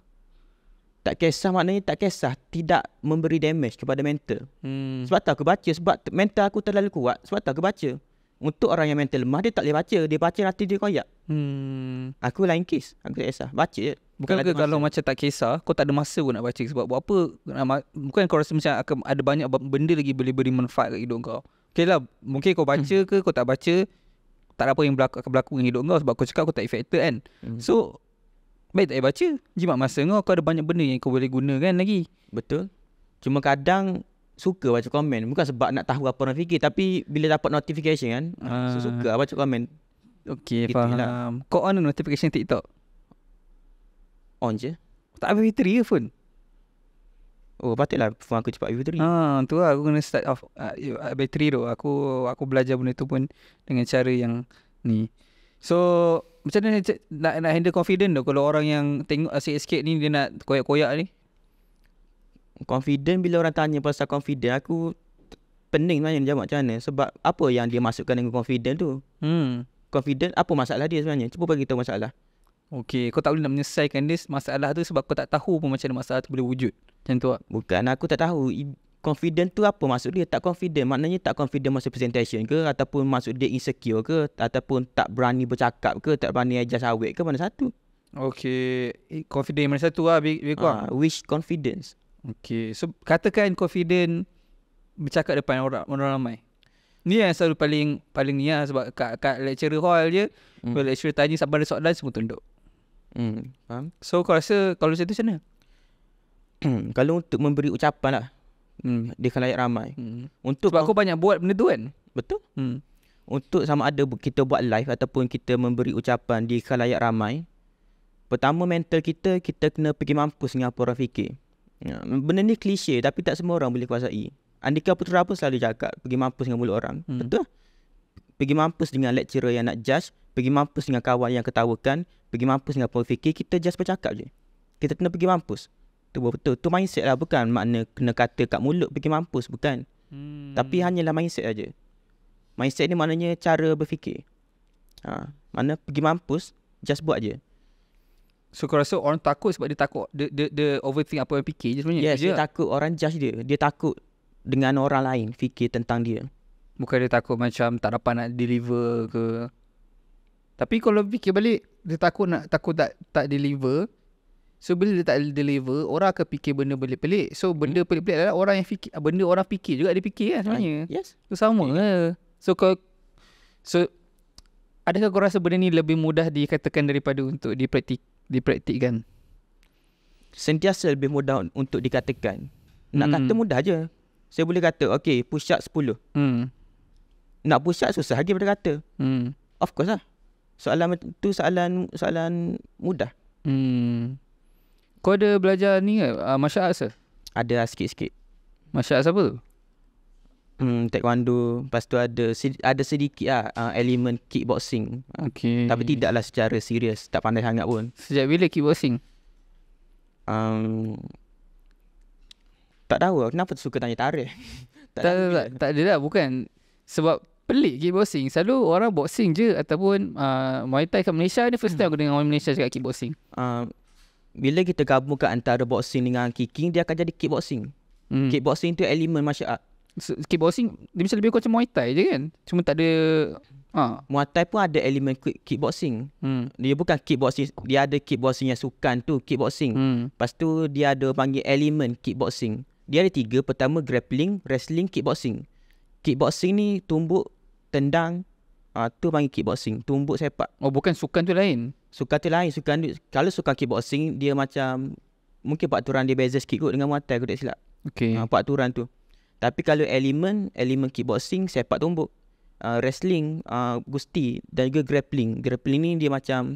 Tak kisah maknanya tak kisah tidak memberi damage kepada mental. Hmm. Sebab tak aku baca sebab mental aku terlalu kuat sebab tak aku baca. Untuk orang yang mental lemah dia tak boleh baca. Dia baca nanti dia koyak. Hmm. Aku lain kes. Aku tak kisah. Baca je. Bukan ke kalau macam tak kisah Kau tak ada masa pun nak baca Sebab buat apa Bukan kau rasa macam akan Ada banyak benda lagi Boleh beri manfaat kat hidup kau Okay lah Mungkin kau baca hmm. ke Kau tak baca Tak ada apa yang berlaku, akan berlaku Dengan hidup kau Sebab kau cakap kau tak effective kan hmm. So Baik tak baca Jimat masa kau Kau ada banyak benda yang kau boleh gunakan lagi Betul Cuma kadang Suka baca komen Bukan sebab nak tahu apa orang fikir Tapi bila dapat notification kan uh. Ah. So suka baca komen Okay gitu lah. faham lah. Kau on notification TikTok on je Tak ada battery ke phone Oh patutlah phone aku cepat battery Ah, ha, tu lah aku kena start off uh, ah, ah, Battery tu aku aku belajar benda tu pun Dengan cara yang ni So macam mana nak, nak handle confident tu Kalau orang yang tengok asyik ah, sikit ni Dia nak koyak-koyak ni Confident bila orang tanya pasal confident Aku pening tanya dia macam mana Sebab apa yang dia masukkan dengan confident tu hmm. Confident apa masalah dia sebenarnya Cuba bagi tahu masalah Okey, kau tak boleh nak menyelesaikan dia masalah tu sebab kau tak tahu pun macam mana masalah tu boleh wujud. Macam tu lah. Bukan, aku tak tahu. Confident tu apa maksud dia? Tak confident. Maknanya tak confident masa presentation ke? Ataupun maksud dia insecure ke? Ataupun tak berani bercakap ke? Tak berani adjust awet ke? Mana satu? Okey, eh, confident mana satu lah. Be, uh, wish confidence. Okey, so katakan confident bercakap depan orang, orang ramai. Ni yang selalu paling paling ni lah sebab kat, kat lecturer hall je hmm. Kalau lecturer tanya sampai ada soalan semua tunduk Hmm. Faham? So kau rasa kalau macam tu macam hmm, kalau untuk memberi ucapan lah. Hmm. Di kalayak ramai. Hmm. Untuk Sebab kau, kau banyak buat benda tu kan? Betul. Hmm. Untuk sama ada kita buat live ataupun kita memberi ucapan di kalayak ramai. Pertama mental kita, kita kena pergi mampus dengan apa orang fikir. Ya, benda ni klise tapi tak semua orang boleh kuasai. Andika Putera pun selalu cakap pergi mampus dengan mulut orang. Hmm. Betul? Pergi mampus dengan lecturer yang nak judge pergi mampus dengan kawan yang ketawakan, pergi mampus dengan pun fikir, kita just bercakap je. Kita kena pergi mampus. Tu betul. Tu mindset lah bukan makna kena kata kat mulut pergi mampus bukan. Hmm. Tapi hanyalah mindset aja. Mindset ni maknanya cara berfikir. Ha, mana pergi mampus just buat je. So kau rasa orang takut sebab dia takut dia, dia, dia overthink apa yang fikir je sebenarnya. Yes, dia, dia takut orang judge dia. Dia takut dengan orang lain fikir tentang dia. Bukan dia takut macam tak dapat nak deliver ke tapi kalau fikir balik dia takut nak takut tak tak deliver. So bila dia tak deliver, orang akan fikir benda pelik-pelik. So benda hmm. pelik-pelik adalah orang yang fikir benda orang fikir juga dia fikir kan sebenarnya. Ah, yes. Tu sama okay. lah. So kau so adakah kau rasa benda ni lebih mudah dikatakan daripada untuk dipraktik dipraktikkan? Sentiasa lebih mudah untuk dikatakan. Nak hmm. kata mudah je. Saya boleh kata, okay, push up 10. Hmm. Nak push up susah lagi pada kata. Hmm. Of course lah soalan tu soalan soalan mudah. Hmm. Kau ada belajar ni ke? Uh, ah, Masya ke? Ada lah sikit-sikit. Masya Arts apa tu? Hmm, taekwondo. Lepas tu ada ada sedikit lah uh, ah, elemen kickboxing. Okay. Tapi tidaklah secara serius. Tak pandai sangat pun. Sejak bila kickboxing? Um, tak tahu lah. Kenapa suka tanya tarikh? [laughs] tak, tak, tak, tak, tak ada lah. Bukan. Sebab pelik kickboxing. Selalu orang boxing je ataupun uh, Muay Thai kat Malaysia ni first time hmm. aku dengar orang Malaysia cakap kickboxing. Uh, bila kita gabungkan antara boxing dengan kicking dia akan jadi kickboxing. Hmm. Kickboxing tu elemen martial art. So, kickboxing dia mesti lebih kurang macam Muay Thai je kan? Cuma tak ada ha. Muay Thai pun ada elemen kickboxing. Hmm. Dia bukan kickboxing, dia ada kickboxing yang sukan tu kickboxing. Hmm. Lepas tu dia ada panggil elemen kickboxing. Dia ada tiga, pertama grappling, wrestling, kickboxing. Kickboxing ni tumbuk tendang uh, tu panggil kickboxing tumbuk sepak oh bukan sukan tu lain sukan tu lain sukan tu, kalau sukan kickboxing dia macam mungkin peraturan dia beza sikit kot dengan muay thai aku tak silap okey uh, ah, peraturan tu tapi kalau elemen elemen kickboxing sepak tumbuk uh, wrestling uh, gusti dan juga grappling grappling ni dia macam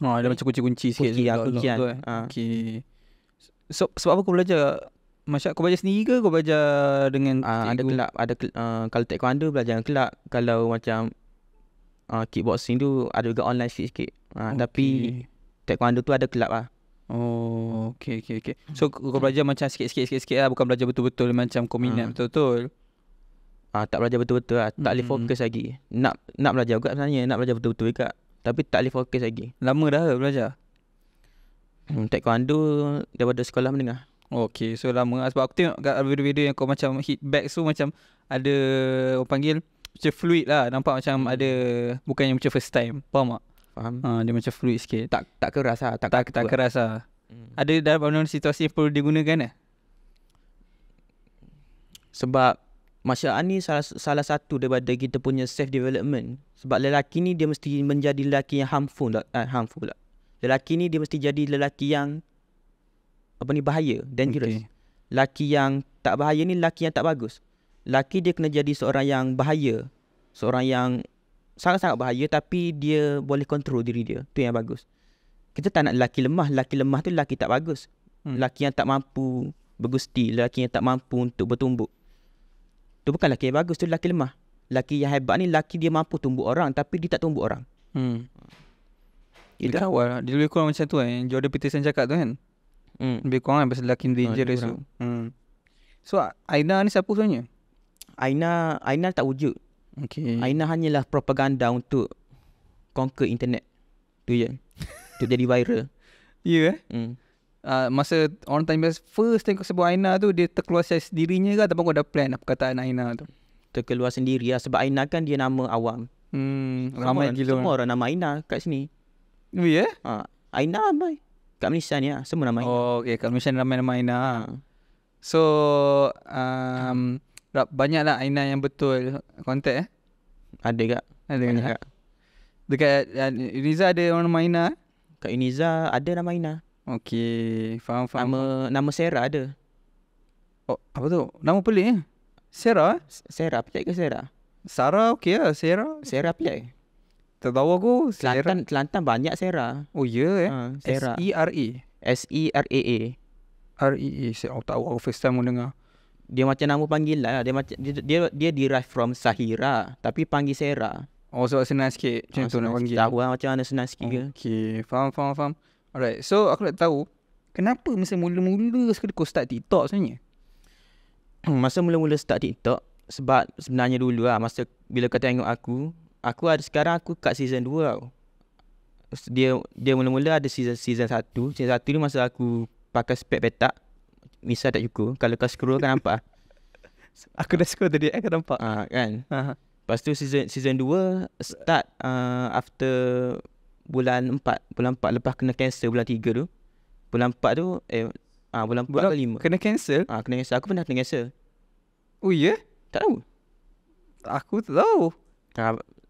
Oh, ada macam kunci-kunci sikit. Kunci, ya, kunci. Okay. So, sebab apa aku belajar Masyarakat kau belajar sendiri ke kau belajar dengan uh, ada kelab ada uh, kalau tak ada belajar dengan kelab kalau macam uh, kickboxing tu ada juga online sikit-sikit uh, okay. tapi taekwondo tu ada kelab lah Oh, hmm. okay, okay, okay. So, kau belajar macam sikit-sikit sikit sikit lah. Bukan belajar betul-betul macam kau minat ha. betul-betul. Ah, tak belajar betul-betul lah. Tak boleh hmm. fokus lagi. Nak nak belajar juga sebenarnya. Nak belajar betul-betul juga. Tapi tak boleh fokus lagi. Lama dah belajar? Hmm, taekwondo daripada sekolah menengah. Okay so lama Sebab aku tengok kat video-video yang kau macam hit back tu so, macam ada orang panggil macam fluid lah nampak macam hmm. ada bukan yang macam first time faham tak faham ha, dia macam fluid sikit tak tak keras lah tak tak, tak keras lah. Hmm. ada dalam mana situasi yang perlu digunakan eh sebab masyarakat ni salah salah satu daripada kita punya self development sebab lelaki ni dia mesti menjadi lelaki yang harmful lah, uh, harmful lah. lelaki ni dia mesti jadi lelaki yang apa ni bahaya, dangerous. Okay. Laki yang tak bahaya ni laki yang tak bagus. Laki dia kena jadi seorang yang bahaya, seorang yang sangat-sangat bahaya tapi dia boleh kontrol diri dia. Tu yang bagus. Kita tak nak laki lemah, laki lemah tu laki tak bagus. Hmm. Laki yang tak mampu bergusti, laki yang tak mampu untuk bertumbuk. Tu bukan laki yang bagus, tu laki lemah. Laki yang hebat ni laki dia mampu tumbuk orang tapi dia tak tumbuk orang. Hmm. Dia kawal lah. Dia lebih kurang macam tu kan. Eh. Jordan Peterson cakap tu kan. Hmm. Lebih kurang lah pasal lelaki ni dangerous Hmm. So Aina ni siapa sebenarnya? Aina Aina tak wujud. Okay. Aina hanyalah propaganda untuk conquer internet. Tu je. [laughs] Untuk jadi viral. Ya yeah. Hmm. Uh, masa orang tanya first time kau sebut Aina tu dia terkeluar secara sendirinya ke ataupun kau dah plan apa kata Aina tu? Terkeluar sendiri lah sebab Aina kan dia nama awam. Hmm. Ramai semua, gila. Semua orang nama Aina kat sini. Oh ya? Ha. Aina ramai. Kak Malaysia ni lah Semua ramai Oh okay Kak Malaysia ramai-ramai lah So um, rap, Banyak lah Aina yang betul Contact eh Ada kak Ada banyak kak Dekat ya, Iniza ada orang nama Aina eh? Kak Iniza ada nama Aina Okay Faham faham Nama, nama Sarah ada Oh apa tu Nama pelik eh Sarah eh? Sarah pelik ke Sarah Sarah okay lah Sarah Sarah pelik Terbawa aku Sierra. Kelantan, Kelantan banyak Sera Oh ya yeah, eh ha, S-E-R-E S-E-R-A-A e R-E-E Saya oh, tahu aku first time mendengar Dia macam nama panggil lah. dia, macam, dia, dia, dia derive from Sahira Tapi panggil Sera Oh so senang sikit Macam oh, tu nak panggil Tahu lah macam mana senang sikit okay. ke Okay faham faham faham Alright so aku nak tahu Kenapa masa mula-mula sekali kau start TikTok sebenarnya? Hmm, masa mula-mula start TikTok sebab sebenarnya dulu lah, masa bila kau tengok aku aku ada sekarang aku kat season 2 tau. Dia dia mula-mula ada season season 1. Season 1 ni masa aku pakai spek petak. Misa tak cukup. Kalau kau scroll kan nampak. [laughs] aku dah scroll tadi eh, aku nampak. Ah kan? ha, kan. Ha. Lepas tu season season 2 start uh, after bulan 4, bulan 4 lepas kena cancel bulan 3 tu. Bulan 4 tu eh ah ha, bulan 4 bulan ke 5. Kena cancel? Ah ha, kena cancel. Aku pernah kena cancel. Oh ya? Yeah? Tak tahu. Aku tak tahu.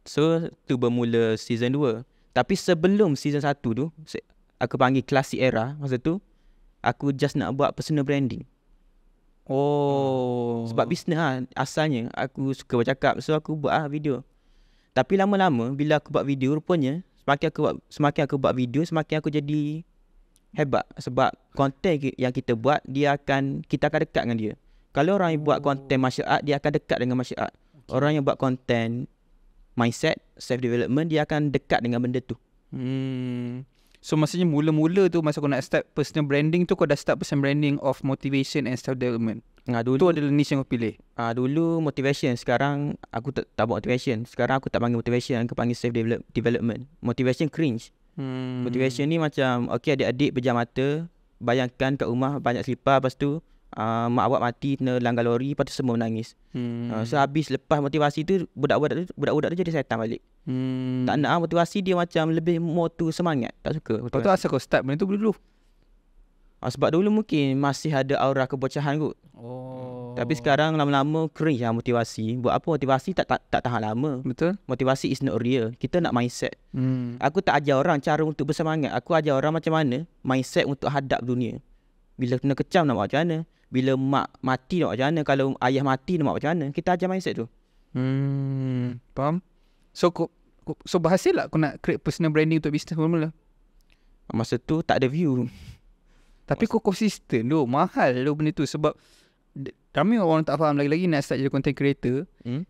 So tu bermula season 2 Tapi sebelum season 1 tu Aku panggil classic era Masa tu Aku just nak buat personal branding Oh Sebab bisnes lah Asalnya Aku suka bercakap So aku buat lah video Tapi lama-lama Bila aku buat video Rupanya Semakin aku buat Semakin aku buat video Semakin aku jadi Hebat Sebab Konten yang kita buat Dia akan Kita akan dekat dengan dia Kalau orang yang buat konten oh. Masyarakat Dia akan dekat dengan masyarakat okay. Orang yang buat konten mindset self development dia akan dekat dengan benda tu. Hmm. So maksudnya mula-mula tu masa kau nak start personal branding tu kau dah start personal branding of motivation and self development. Ha, dulu, tu adalah niche yang kau pilih. Ah ha, dulu motivation sekarang aku tak tak buat motivation. Sekarang aku tak panggil motivation aku panggil self development. Motivation cringe. Hmm. Motivation ni macam okey adik-adik pejam mata bayangkan kat rumah banyak selipar lepas tu uh, mak awak mati kena langgar lori lepas tu semua menangis. Hmm. Uh, ah, so habis lepas motivasi tu budak-budak tu budak-budak tu jadi setan balik. Hmm. Tak nak ah, motivasi dia macam lebih more to semangat. Tak suka. Lepas tu asal kau start benda tu dulu. Uh, sebab dulu mungkin masih ada aura kebocahan kot. Oh. Tapi sekarang lama-lama kering lah motivasi. Buat apa motivasi tak, tak, tak tahan lama. Betul. Motivasi is not real. Kita nak mindset. Hmm. Aku tak ajar orang cara untuk bersemangat. Aku ajar orang macam mana mindset untuk hadap dunia. Bila kena kecam nak buat macam mana bila mak mati nak macam mana kalau ayah mati nak macam mana kita ajar mindset tu hmm faham so ku, ku, so berhasil lah aku nak create personal branding untuk business mula. masa tu tak ada view tapi kau konsisten tu mahal tu benda tu sebab kami orang tak faham lagi-lagi nak start jadi content creator hmm?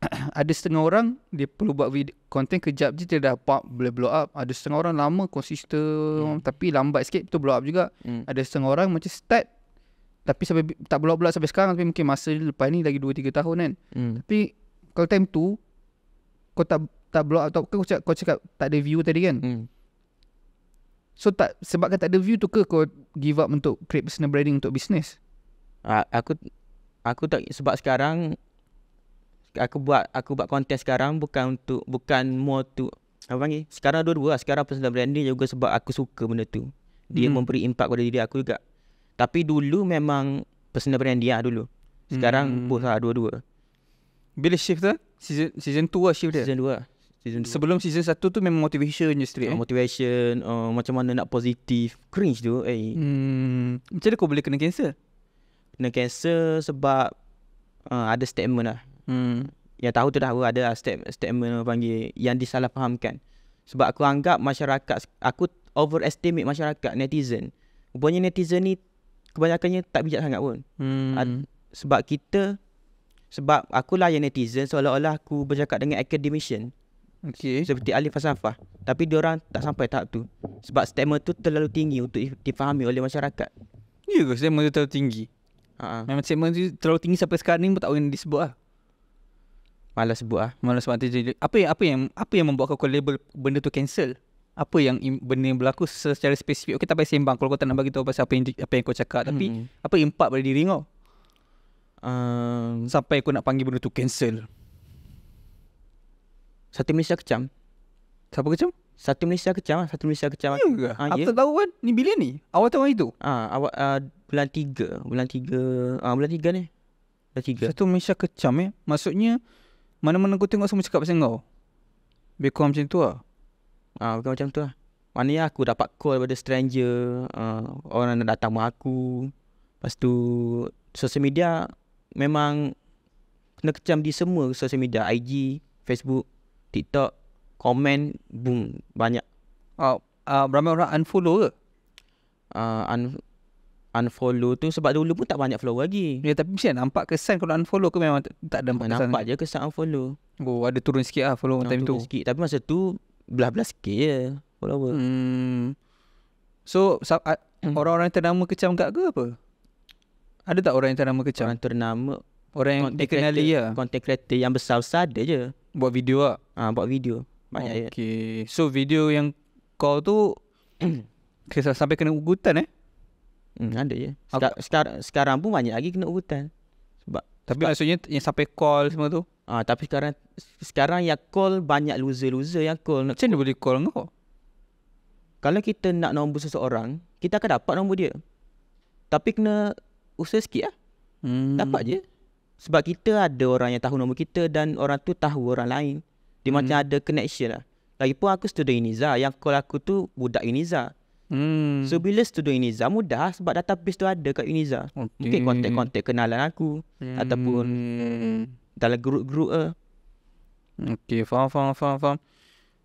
[clears throat] ada setengah orang dia perlu buat video content kejap je dia dah pop boleh blow up ada setengah orang lama konsisten hmm. tapi lambat sikit tu blow up juga hmm. ada setengah orang macam start tapi sampai tak bulat-bulat sampai sekarang tapi mungkin masa lepas ni lagi 2 3 tahun kan. Hmm. Tapi kalau time tu kau tak tak blok atau kau cakap, kau cakap tak ada view tadi kan. Hmm. So tak sebabkan tak ada view tu ke kau give up untuk create personal branding untuk business? aku aku tak sebab sekarang aku buat aku buat konten sekarang bukan untuk bukan more to apa panggil? Sekarang dua-dua lah. Sekarang personal branding juga sebab aku suka benda tu. Dia hmm. memberi impak pada diri aku juga. Tapi dulu memang personal brand dia dulu. Sekarang hmm. both lah dua-dua. Bila shift tu? Season season 2 lah shift dia? Season 2 lah. Season dua. Sebelum season 1 tu memang motivation je straight. Uh, eh? Motivation, uh, macam mana nak positif. Cringe tu. Eh. Hmm. Macam mana kau boleh kena cancel? Kena cancel sebab uh, ada statement lah. Hmm. Yang tahu tu dah aku ada lah statement step, statement panggil yang disalahfahamkan. Sebab aku anggap masyarakat, aku overestimate masyarakat, netizen. Rupanya netizen ni kebanyakannya tak bijak sangat pun. Hmm. Uh, sebab kita sebab aku lah yang netizen seolah-olah aku bercakap dengan academician. Okey. Seperti Alif Asafah. Tapi diorang tak sampai tahap tu. Sebab statement tu terlalu tinggi untuk difahami oleh masyarakat. Ya ke statement tu terlalu tinggi? Uh-huh. Memang statement tu terlalu tinggi sampai sekarang ni pun tak boleh disebut lah. Malas sebut lah. Malas sebab nanti Apa yang, apa yang, apa yang membuat kau label benda tu cancel? apa yang benda yang berlaku secara spesifik okey tak payah sembang kalau kau tak nak bagi tahu pasal apa yang apa yang kau cakap tapi hmm. apa impak pada diri kau um, sampai kau nak panggil benda tu cancel satu Malaysia kecam siapa kecam satu Malaysia kecam lah. satu Malaysia kecam ya ke ah, ya. apa ya? tahu kan ni bila ni awal tahun itu ah ha, awal uh, bulan 3 bulan 3 ah uh, bulan 3 ni bulan 3 satu Malaysia kecam eh maksudnya mana-mana kau tengok semua cakap pasal kau Bekom macam tu lah Ah uh, macam tu lah. Maknanya aku dapat call daripada stranger, uh, orang nak datang rumah aku. Lepas tu sosial media memang kena kecam di semua sosial media, IG, Facebook, TikTok, komen boom banyak. Ah uh, uh, ramai orang unfollow ke? Uh, un unfollow tu sebab dulu pun tak banyak follow lagi. Ya tapi mesti nampak kesan kalau unfollow ke memang tak ada nampak kesan. Nampak je kesan unfollow. Oh ada turun sikit lah follow nah, time turun tu. Turun sikit tapi masa tu belas-belas K je Follower hmm. So sa- hmm. Orang-orang yang ternama kecam kat ke apa? Ada tak orang yang ternama kecam? Orang ternama Orang yang content dikenali creator, ya. Content creator yang besar-besar ada je Buat video lah ha, Buat video Banyak okay. je So video yang kau tu [coughs] kisah, Sampai kena ugutan eh? Hmm, ada je Sekar- okay. sekarang, sekarang pun banyak lagi kena ugutan Sebab Tapi sebab maksudnya yang sampai call semua tu Ah, tapi sekarang sekarang yang call banyak loser-loser yang call. Macam mana boleh call kau? Kalau kita nak nombor seseorang, kita akan dapat nombor dia. Tapi kena usaha sikit lah. Hmm. Dapat je. Sebab kita ada orang yang tahu nombor kita dan orang tu tahu orang lain. Dia hmm. macam ada connection lah. Lagipun aku student Iniza. Yang call aku tu budak Iniza. Hmm. So bila student Iniza mudah sebab database tu ada kat Iniza. Okay. Mungkin kontak-kontak kenalan aku. Hmm. Ataupun dalam grup-grup ah. Okey, faham faham faham faham.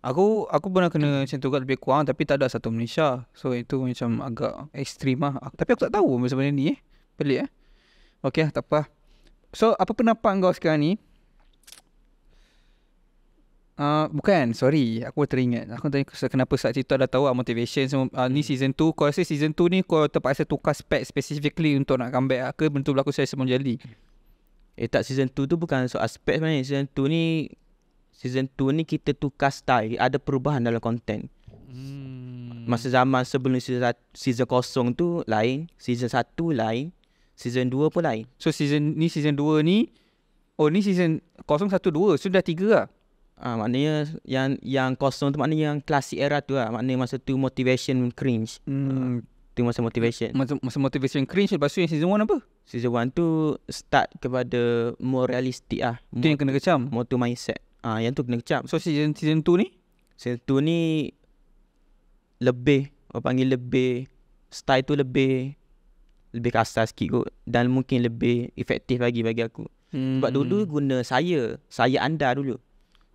Aku aku pernah kena macam tu lebih kurang tapi tak ada satu Malaysia. So itu macam agak ekstrim lah. Tapi aku tak tahu macam benda ni eh. Pelik eh. Okey, ah, tak apa. Ah. So apa pendapat kau sekarang ni? Uh, bukan, sorry. Aku teringat. Aku tanya kenapa saat itu ada tahu uh, motivation semua. Uh, ni season 2. Kau rasa season 2 ni kau terpaksa tukar spec specifically untuk nak comeback uh, ke bentuk berlaku saya semua jadi? Eh tak season 2 tu bukan so aspek sebenarnya Season 2 ni Season 2 ni kita tukar style Ada perubahan dalam konten hmm. Masa zaman sebelum season, season 0 tu lain Season 1 lain Season 2 pun lain So season ni season 2 ni Oh ni season kosong 1, 2 So dah 3 lah Ah ha, maknanya yang yang kosong tu maknanya yang klasik era tu lah. Maknanya masa tu motivation cringe. Hmm. Tu masa motivation Masa, masa motivation cringe Lepas tu yang season 1 apa? Season 1 tu Start kepada More realistic lah Itu more yang kena kecam More to mindset Ah, ha, Yang tu kena kecam So season season 2 ni? Season 2 ni Lebih Orang panggil lebih Style tu lebih Lebih kasar sikit kot Dan mungkin lebih Efektif lagi bagi aku hmm. Sebab dulu guna saya Saya anda dulu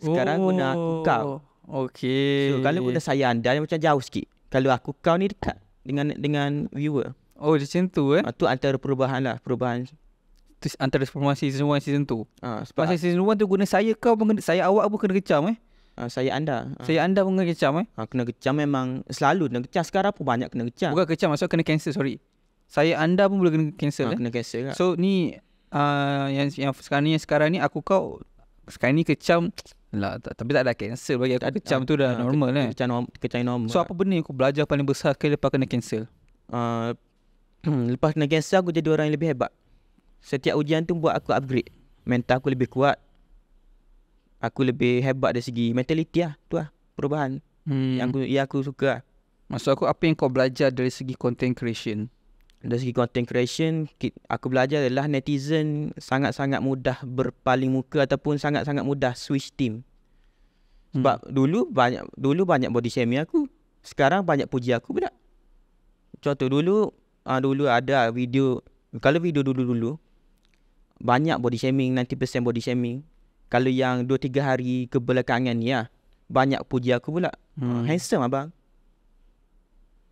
Sekarang oh. guna aku kau oh, Okay So kalau guna saya anda Macam jauh sikit Kalau aku kau ni dekat dengan dengan viewer. Oh, macam tu eh. Ah, tu antara perubahan lah, perubahan. Tu antara perubahan season 1 season 2. Ah, sebab Pasal ah season 1 tu guna saya kau pun kena, saya awak pun kena kecam eh. Ah, saya anda. Ah. Saya anda pun kena kecam eh. Ah, kena kecam memang selalu kena kecam. Sekarang pun banyak kena kecam. Bukan kecam, maksud kena cancel, sorry. Saya anda pun boleh kena cancel ah, eh. Kena cancel lah. So, ni uh, yang, yang sekarang ni, sekarang ni aku kau sekarang ni kecam lah, tapi tak ada cancel bagi aku kecam ah, tu dah ah, normal kan. Kecam normal, So apa benda yang aku belajar paling besar ke lepas kena cancel? Ah, [clears throat] lepas kena cancel aku jadi orang yang lebih hebat. Setiap ujian tu buat aku upgrade. Mental aku lebih kuat. Aku lebih hebat dari segi mentaliti lah. Tu lah. Perubahan. Hmm. Yang, aku, yang aku suka lah. Maksud aku apa yang kau belajar dari segi content creation? dari segi content creation aku belajar adalah netizen sangat-sangat mudah berpaling muka ataupun sangat-sangat mudah switch team sebab hmm. dulu banyak dulu banyak body shaming aku sekarang banyak puji aku pula contoh dulu uh, dulu ada video kalau video dulu-dulu banyak body shaming 90% body shaming kalau yang 2 3 hari kebelakangan ni ya, banyak puji aku pula hmm. handsome abang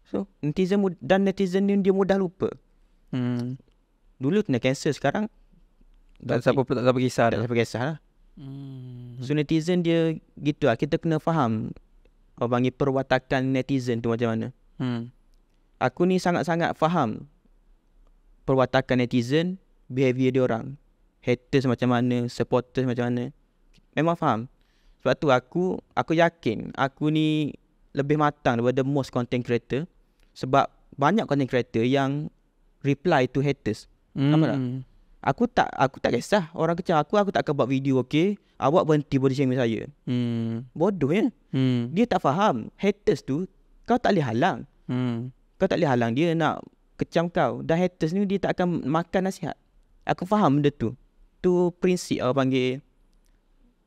So netizen dan netizen ni dia mudah lupa. Hmm. Dulu kena cancel sekarang dan tak siapa pun tak siapa kisah. Tak siapa kisah lah. Hmm. So netizen dia gitu lah. Kita kena faham orang panggil perwatakan netizen tu macam mana. Hmm. Aku ni sangat-sangat faham perwatakan netizen, behavior dia orang. Haters macam mana, supporters macam mana. Memang faham. Sebab tu aku aku yakin aku ni lebih matang daripada most content creator. Sebab banyak content creator yang reply to haters. Mm. Nampak tak? Hmm. Aku tak aku tak kisah orang kecam aku aku tak akan buat video okey. Awak berhenti body shaming saya. Hmm. Bodoh ya. Hmm. Dia tak faham. Haters tu kau tak boleh halang. Hmm. Kau tak boleh halang dia nak kecam kau. Dan haters ni dia tak akan makan nasihat. Aku faham benda tu. Tu prinsip orang panggil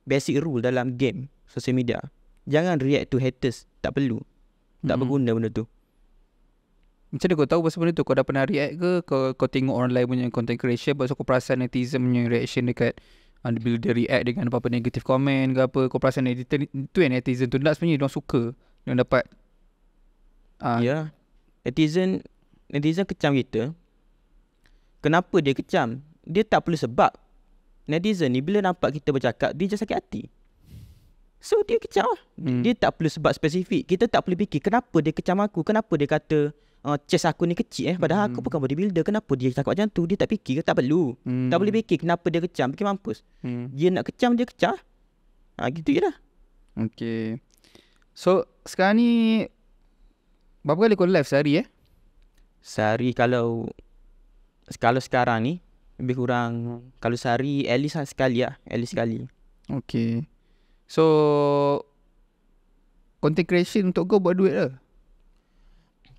basic rule dalam game sosial media. Jangan react to haters. Tak perlu. Tak hmm. berguna benda tu. Macam mana kau tahu pasal benda tu? Kau dah pernah react ke? Kau, kau tengok orang lain punya content creation Sebab kau perasan netizen punya reaction dekat uh, Bila dia react dengan apa-apa negative comment ke apa Kau perasan netizen tu yang netizen tu Tak sebenarnya diorang suka Diorang dapat uh, Ya yeah. Netizen Netizen kecam kita Kenapa dia kecam? Dia tak perlu sebab Netizen ni bila nampak kita bercakap Dia macam sakit hati So dia kecam lah hmm. Dia tak perlu sebab spesifik Kita tak perlu fikir Kenapa dia kecam aku Kenapa dia kata uh, chest aku ni kecil eh padahal mm-hmm. aku hmm. bukan bodybuilder kenapa dia takut macam tu dia tak fikir ke tak perlu mm tak boleh fikir kenapa dia kecam fikir mampus mm dia nak kecam dia kecah ah, ha, gitu je lah Okay So sekarang ni Berapa kali kau live sehari eh? Sehari kalau Kalau sekarang ni Lebih kurang Kalau sehari at least sekali lah At least sekali Okay So Content creation untuk kau buat duit lah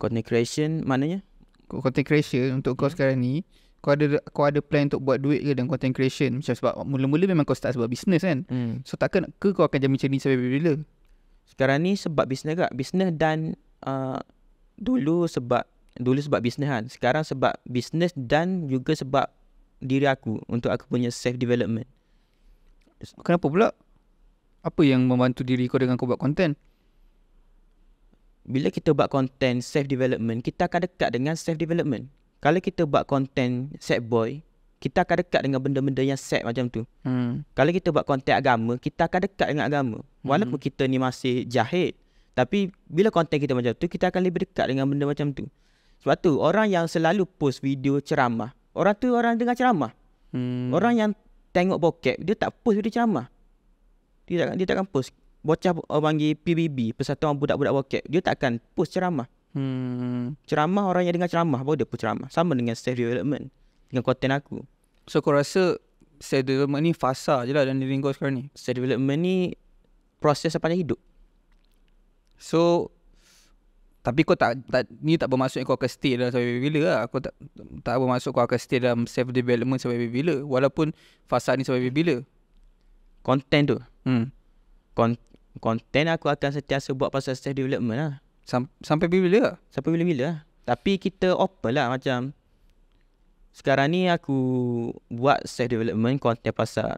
Content creation maknanya? Content creation untuk kau ya. sekarang ni kau ada kau ada plan untuk buat duit ke dengan content creation macam sebab mula-mula memang kau start sebab business kan hmm. so takkan ke kau akan jadi macam ni sampai bila sekarang ni sebab business kak business dan uh, dulu sebab dulu sebab business kan sekarang sebab business dan juga sebab diri aku untuk aku punya self development kenapa pula apa yang membantu diri kau dengan kau buat content bila kita buat konten self development kita akan dekat dengan self development kalau kita buat konten sad boy kita akan dekat dengan benda-benda yang sad macam tu hmm. kalau kita buat konten agama kita akan dekat dengan agama walaupun hmm. kita ni masih jahil tapi bila konten kita macam tu kita akan lebih dekat dengan benda macam tu sebab tu orang yang selalu post video ceramah orang tu orang dengar ceramah hmm. orang yang tengok bokep dia tak post video ceramah dia tak dia takkan post bocah orang panggil PBB, Persatuan Budak-Budak Wokek, dia tak akan post ceramah. Hmm. Ceramah orang yang dengar ceramah baru dia post ceramah. Sama dengan self development dengan konten aku. So kau rasa self development ni fasa je lah dan diri kau sekarang ni? Self development ni proses sepanjang hidup. So tapi kau tak, tak ni tak bermaksud kau akan stay dalam sampai bila lah. Aku tak tak bermaksud kau akan stay dalam self development sampai bila walaupun fasa ni sampai bila. Konten tu. Hmm. Kon, Konten aku akan sentiasa buat pasal self development lah Sam- Sampai bila-bila? Sampai bila-bila Tapi kita open lah macam Sekarang ni aku buat self development konten pasal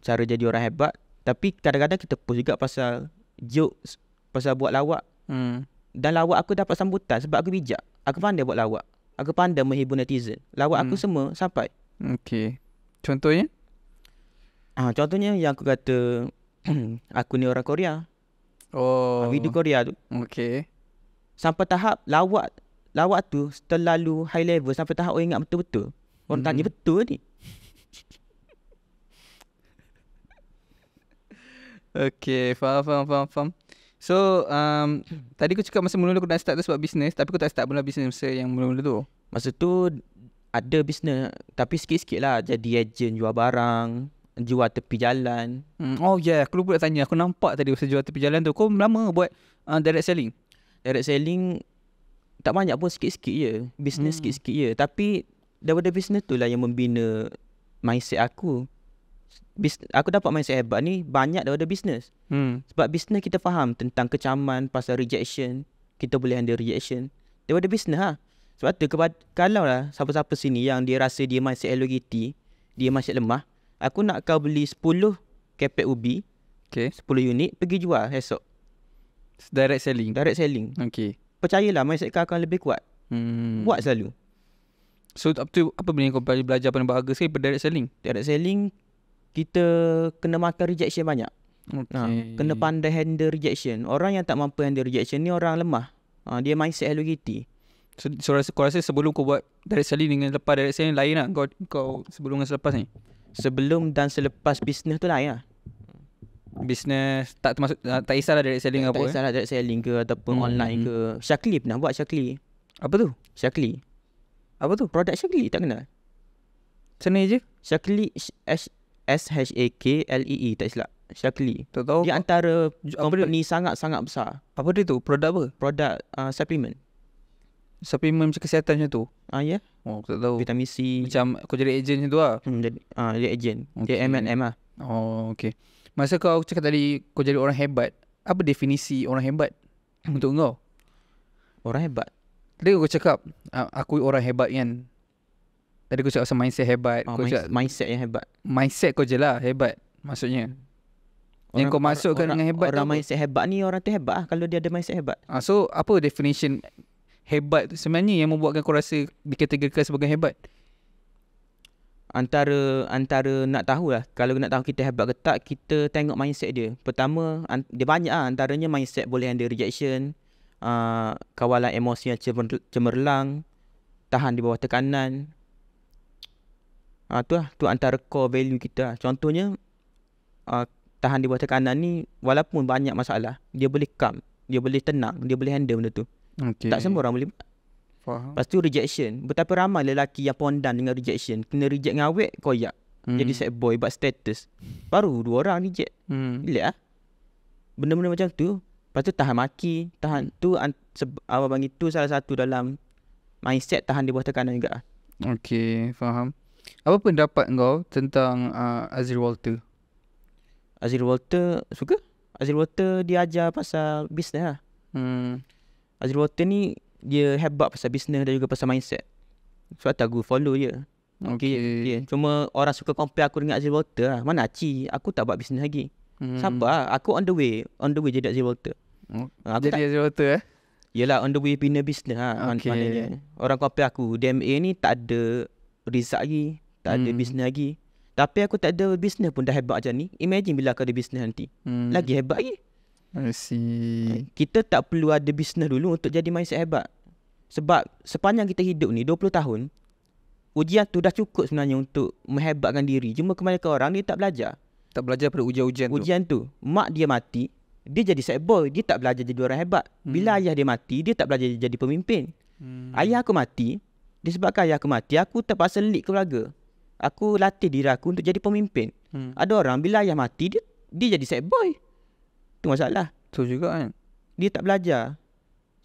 Cara jadi orang hebat Tapi kadang-kadang kita pun juga pasal jokes Pasal buat lawak hmm. Dan lawak aku dapat sambutan sebab aku bijak Aku pandai buat lawak Aku pandai menghibur netizen Lawak hmm. aku semua sampai Okay Contohnya? Ah, ha, contohnya yang aku kata [clears throat] aku ni orang Korea. Oh. Ah, video Korea tu. Okay. Sampai tahap lawak lawak tu terlalu high level sampai tahap orang ingat betul-betul. Orang mm. tanya mm-hmm. betul ni. [laughs] okay, faham, faham, faham, faham. So, um, [clears throat] tadi aku cakap masa mula-mula aku nak start tu sebab bisnes tapi aku tak start mula bisnes masa yang mula-mula tu. Masa tu ada bisnes tapi sikit-sikit lah. jadi agent jual barang jual tepi jalan. Hmm. Oh yeah, aku lupa nak tanya. Aku nampak tadi usaha jual tepi jalan tu. Kau lama buat uh, direct selling? Direct selling tak banyak pun sikit-sikit je. Business hmm. sikit-sikit je. Tapi daripada business tu lah yang membina mindset aku. Bis- aku dapat mindset hebat ni banyak daripada business. Hmm. Sebab business kita faham tentang kecaman, pasal rejection. Kita boleh handle rejection. Daripada business lah. Sebab tu kalau lah siapa-siapa sini yang dia rasa dia mindset LGBT, dia mindset lemah, Aku nak kau beli 10 kepek ubi. Okay. 10 unit pergi jual esok. Direct selling. Direct selling. Okay. Percayalah mindset kau akan lebih kuat. Hmm. Buat selalu. So apa tu apa benda yang kau belajar pada bahagia sekali pada direct selling? Direct selling kita kena makan rejection banyak. Okay. Ha, kena pandai handle rejection. Orang yang tak mampu handle rejection ni orang lemah. Ha, dia mindset Hello Kitty. So, so rasa, kau rasa sebelum kau buat direct selling dengan lepas direct selling lain lah kau, kau sebelum dan selepas ni? sebelum dan selepas bisnes tu lain lah ya. Bisnes tak termasuk tak lah direct selling tak apa. Tak eh? kisahlah lah direct selling ke ataupun hmm. online hmm, ke. Hmm. Syakli pernah buat Syakli. Apa tu? Syakli. Apa tu? Produk Syakli tak kenal. Senang je. Syakli S H A K L E E tak silap. Syakli. Tak tahu. Di antara apa company sangat-sangat besar. Apa dia tu? Produk apa? Produk uh, supplement suplemen macam kesihatan macam tu? Ah ya. Oh, aku tak tahu. Vitamin C. Macam kau jadi ejen macam tu ah. Hmm, jadi ah jadi ejen. Okay. ah. Oh, okey. Masa kau cakap tadi kau jadi orang hebat, apa definisi orang hebat [clears throat] untuk kau? Orang hebat. Tadi kau cakap ah, aku orang hebat kan. Tadi kau cakap pasal mindset hebat. Oh, kau mindset yang hebat. Mindset kau je lah hebat. Maksudnya. Orang, yang kau masukkan orang, dengan hebat Orang mindset hebat ni Orang tu hebat lah Kalau dia ada mindset hebat ah, So apa definition hebat tu sebenarnya yang membuatkan kau rasa dikategorikan sebagai hebat? Antara antara nak tahu lah kalau nak tahu kita hebat ke tak kita tengok mindset dia. Pertama dia banyak lah antaranya mindset boleh handle rejection, uh, kawalan emosi yang cemerlang, tahan di bawah tekanan. Ah uh, tu lah tu antara core value kita. Lah. Contohnya uh, tahan di bawah tekanan ni walaupun banyak masalah, dia boleh calm, dia boleh tenang, dia boleh handle benda tu. Okay. Tak semua orang boleh. Faham. Lepas tu rejection. Betapa ramai lelaki yang pondan dengan rejection. Kena reject dengan awet, koyak. Mm. Jadi sad boy buat status. Baru dua orang reject. Mm. Gila lah. Benda-benda macam tu. Lepas tu tahan maki. Tahan tu. Apa bang itu salah satu dalam mindset tahan di bawah tekanan juga. Ah. Okay, faham. Apa pendapat kau tentang uh, Azir Walter? Azir Walter, suka? Azir Walter dia ajar pasal bisnes lah. Hmm. Azri Walter ni dia hebat pasal bisnes dan juga pasal mindset. So tu aku follow dia. Okay. okay. Cuma orang suka compare aku dengan Azri Walter lah. Mana Aci, aku tak buat bisnes lagi. Hmm. Sabar, aku on the way. On the way jadi Azri Walter. Hmm. Ah, aku jadi Azri Walter eh? Yelah, on the way bina bisnes lah. Okay. Mana orang compare aku, DMA ni tak ada result lagi. Tak hmm. ada bisnes lagi. Tapi aku tak ada bisnes pun dah hebat macam ni. Imagine bila aku ada bisnes nanti. Hmm. Lagi hebat lagi. Kita tak perlu ada bisnes dulu untuk jadi mindset hebat. Sebab sepanjang kita hidup ni 20 tahun, ujian tu dah cukup sebenarnya untuk menghebatkan diri. Cuma ke orang ni tak belajar. Tak belajar pada ujian-ujian tu. Ujian tu. Mak dia mati, dia jadi sad boy. Dia tak belajar jadi orang hebat. Hmm. Bila ayah dia mati, dia tak belajar jadi pemimpin. Hmm. Ayah aku mati, disebabkan ayah aku mati, aku terpaksa lead keluarga. Aku latih diri aku untuk jadi pemimpin. Hmm. Ada orang bila ayah mati, dia, dia jadi sad boy. Hmm. Itu masalah. Betul juga kan. Dia tak belajar.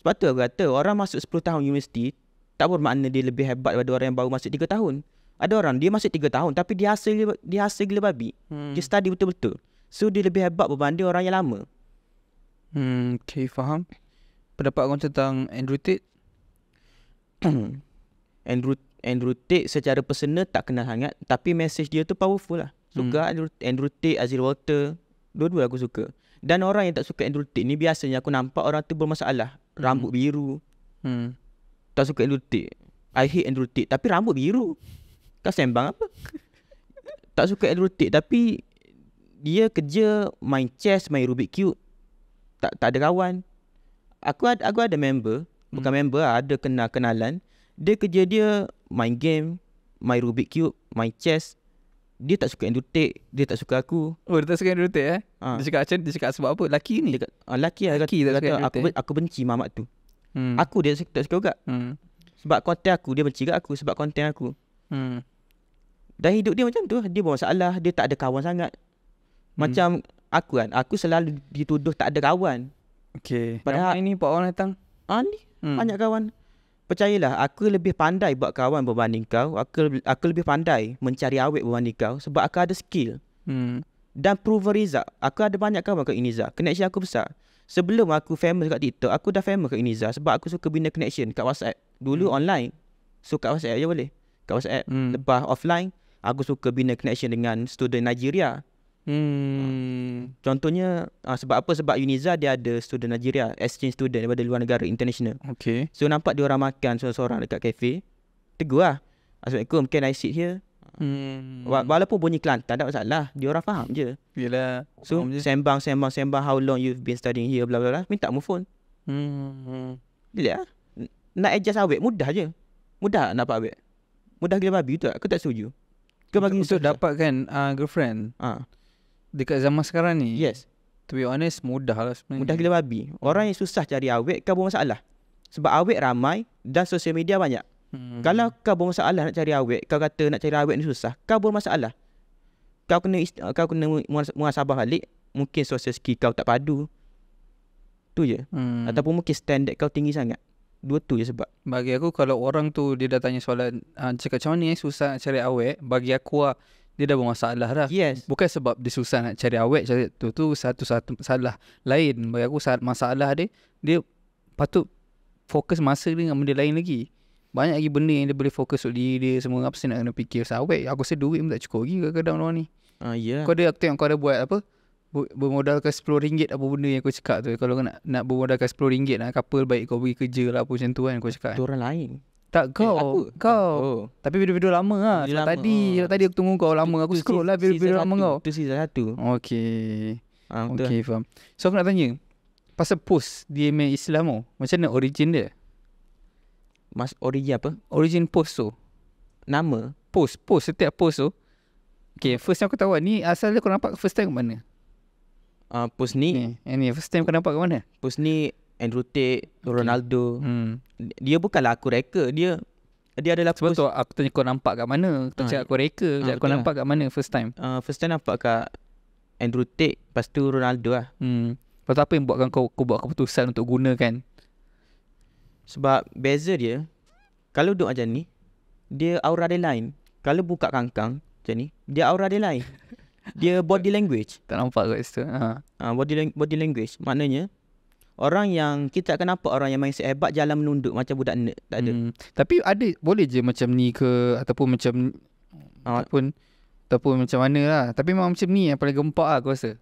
Sebab tu aku kata orang masuk 10 tahun universiti tak bermakna dia lebih hebat daripada orang yang baru masuk 3 tahun. Ada orang dia masuk 3 tahun tapi dia hasil dia hasil gila babi. Hmm. Dia study betul-betul. So dia lebih hebat berbanding orang yang lama. Hmm, okay, faham. Pendapat kau tentang Andrew Tate? [clears throat] Andrew Andrew Tate secara personal tak kenal sangat tapi message dia tu powerful lah. Suka hmm. Andrew, Andrew Tate, Azir Walter, dua-dua aku suka. Dan orang yang tak suka endotik ni biasanya aku nampak orang tu bermasalah. Hmm. Rambut hmm. biru. Hmm. Tak suka endotik. I hate endotik tapi rambut biru. Kau sembang apa? [laughs] tak suka endotik tapi dia kerja main chess, main Rubik Cube. Tak tak ada kawan. Aku ada, aku ada member, hmm. bukan member ada kenal kenalan. Dia kerja dia main game, main Rubik Cube, main chess, dia tak suka endotek dia tak suka aku oh dia tak suka endotek eh ha. dia cakap macam dia cakap sebab apa laki ni dia kata ah, laki lah laki, laki kata, aku, aku benci mamak tu hmm. aku dia tak suka juga hmm. sebab konten aku dia benci kat aku sebab konten aku hmm. dan hidup dia macam tu dia buat masalah dia tak ada kawan sangat hmm. macam aku kan aku selalu dituduh tak ada kawan okey padahal ini empat orang datang ah ni hmm. banyak kawan Percayalah, aku lebih pandai buat kawan berbanding kau. Aku, aku lebih pandai mencari awet berbanding kau sebab aku ada skill. Hmm. Dan proven result. Aku ada banyak kawan kat Iniza. Connection aku besar. Sebelum aku famous kat TikTok, aku dah famous kat Iniza sebab aku suka bina connection kat WhatsApp. Dulu hmm. online. So kat WhatsApp je boleh. Kat WhatsApp. Hmm. Lepas offline, aku suka bina connection dengan student Nigeria. Hmm. Ah. Contohnya uh, sebab apa sebab Uniza dia ada student Nigeria, exchange student daripada luar negara international. Okay. So nampak dia orang makan seorang-seorang dekat kafe. Tegurlah. Assalamualaikum, can I sit here? Hmm. Walaupun bunyi Kelantan tak masalah, dia orang faham je. Yalah. So sembang sembang sembang how long you've been studying here bla bla bla minta mu phone. Hmm. Bila lah. nak adjust awek mudah je. Mudah nak dapat awek. Mudah gila babi tu tak? Aku tak setuju. Kau bagi untuk dapatkan uh, girlfriend. Ah. Ha. Dekat zaman sekarang ni Yes To be honest mudah lah sebenarnya Mudah gila babi Orang yang susah cari awet kau bermasalah Sebab awet ramai dan sosial media banyak hmm. Kalau kau bermasalah nak cari awet Kau kata nak cari awet ni susah Kau bermasalah Kau kena kau kena muasabah balik Mungkin sosial skill kau tak padu Tu je hmm. Ataupun mungkin standard kau tinggi sangat Dua tu je sebab Bagi aku kalau orang tu dia dah tanya soalan ah, Cakap macam ni eh susah cari awet Bagi aku lah dia dah bermasalah dah. Yes. Bukan sebab dia susah nak cari awet cari tu tu satu satu salah lain bagi aku saat masalah dia dia patut fokus masa dia dengan benda lain lagi. Banyak lagi benda yang dia boleh fokus untuk diri dia semua apa sih nak kena fikir pasal awet. Aku rasa duit pun tak cukup lagi ke kadang orang ni. Ah uh, ya. Yeah. Kau ada aku tengok kau ada buat apa? Bermodalkan RM10 apa benda yang kau cakap tu Kalau nak, nak bermodalkan RM10 nak couple baik kau pergi kerja lah apa macam tu kan kau cakap Itu kan. orang lain tak eh, kau eh, Kau oh. Tapi video-video lama lah video lama. tadi oh. Tadi aku tunggu kau lama Aku scroll lah video-video lama kau Itu season 1 Okay uh, Okay faham So aku nak tanya Pasal post DMA Islam tu Macam mana origin dia? Mas origin apa? Origin post tu Nama? Post Post setiap post tu Okay first time aku tahu Ni asal dia kau nampak first time kat mana? Uh, post ni Ini eh, first time kau nampak kat mana? Post ni Andrew Tate, okay. Ronaldo. Hmm. Dia bukanlah aku reka. Dia dia adalah Sebab pos- tu aku tanya kau nampak kat mana. Kau ha. cakap ya. aku reka. Ha, kau nampak lah. kat mana first time? Uh, first time nampak kat Andrew Tate. Lepas tu Ronaldo lah. Hmm. Lepas tu apa yang buatkan kau, kau buat keputusan untuk gunakan? Sebab beza dia. Kalau duduk macam ni. Dia aura dia lain. Kalau buka kangkang macam ni. Dia aura dia lain. [laughs] dia body language. Tak nampak kat situ. Ha. Uh, body, body language. Maknanya Orang yang kita tak kenapa orang yang mindset hebat jalan menunduk macam budak nerd tak ada. Hmm. Tapi ada boleh je macam ni ke ataupun macam uh. ataupun ataupun macam mana lah. Tapi memang macam ni yang paling gempak lah aku rasa.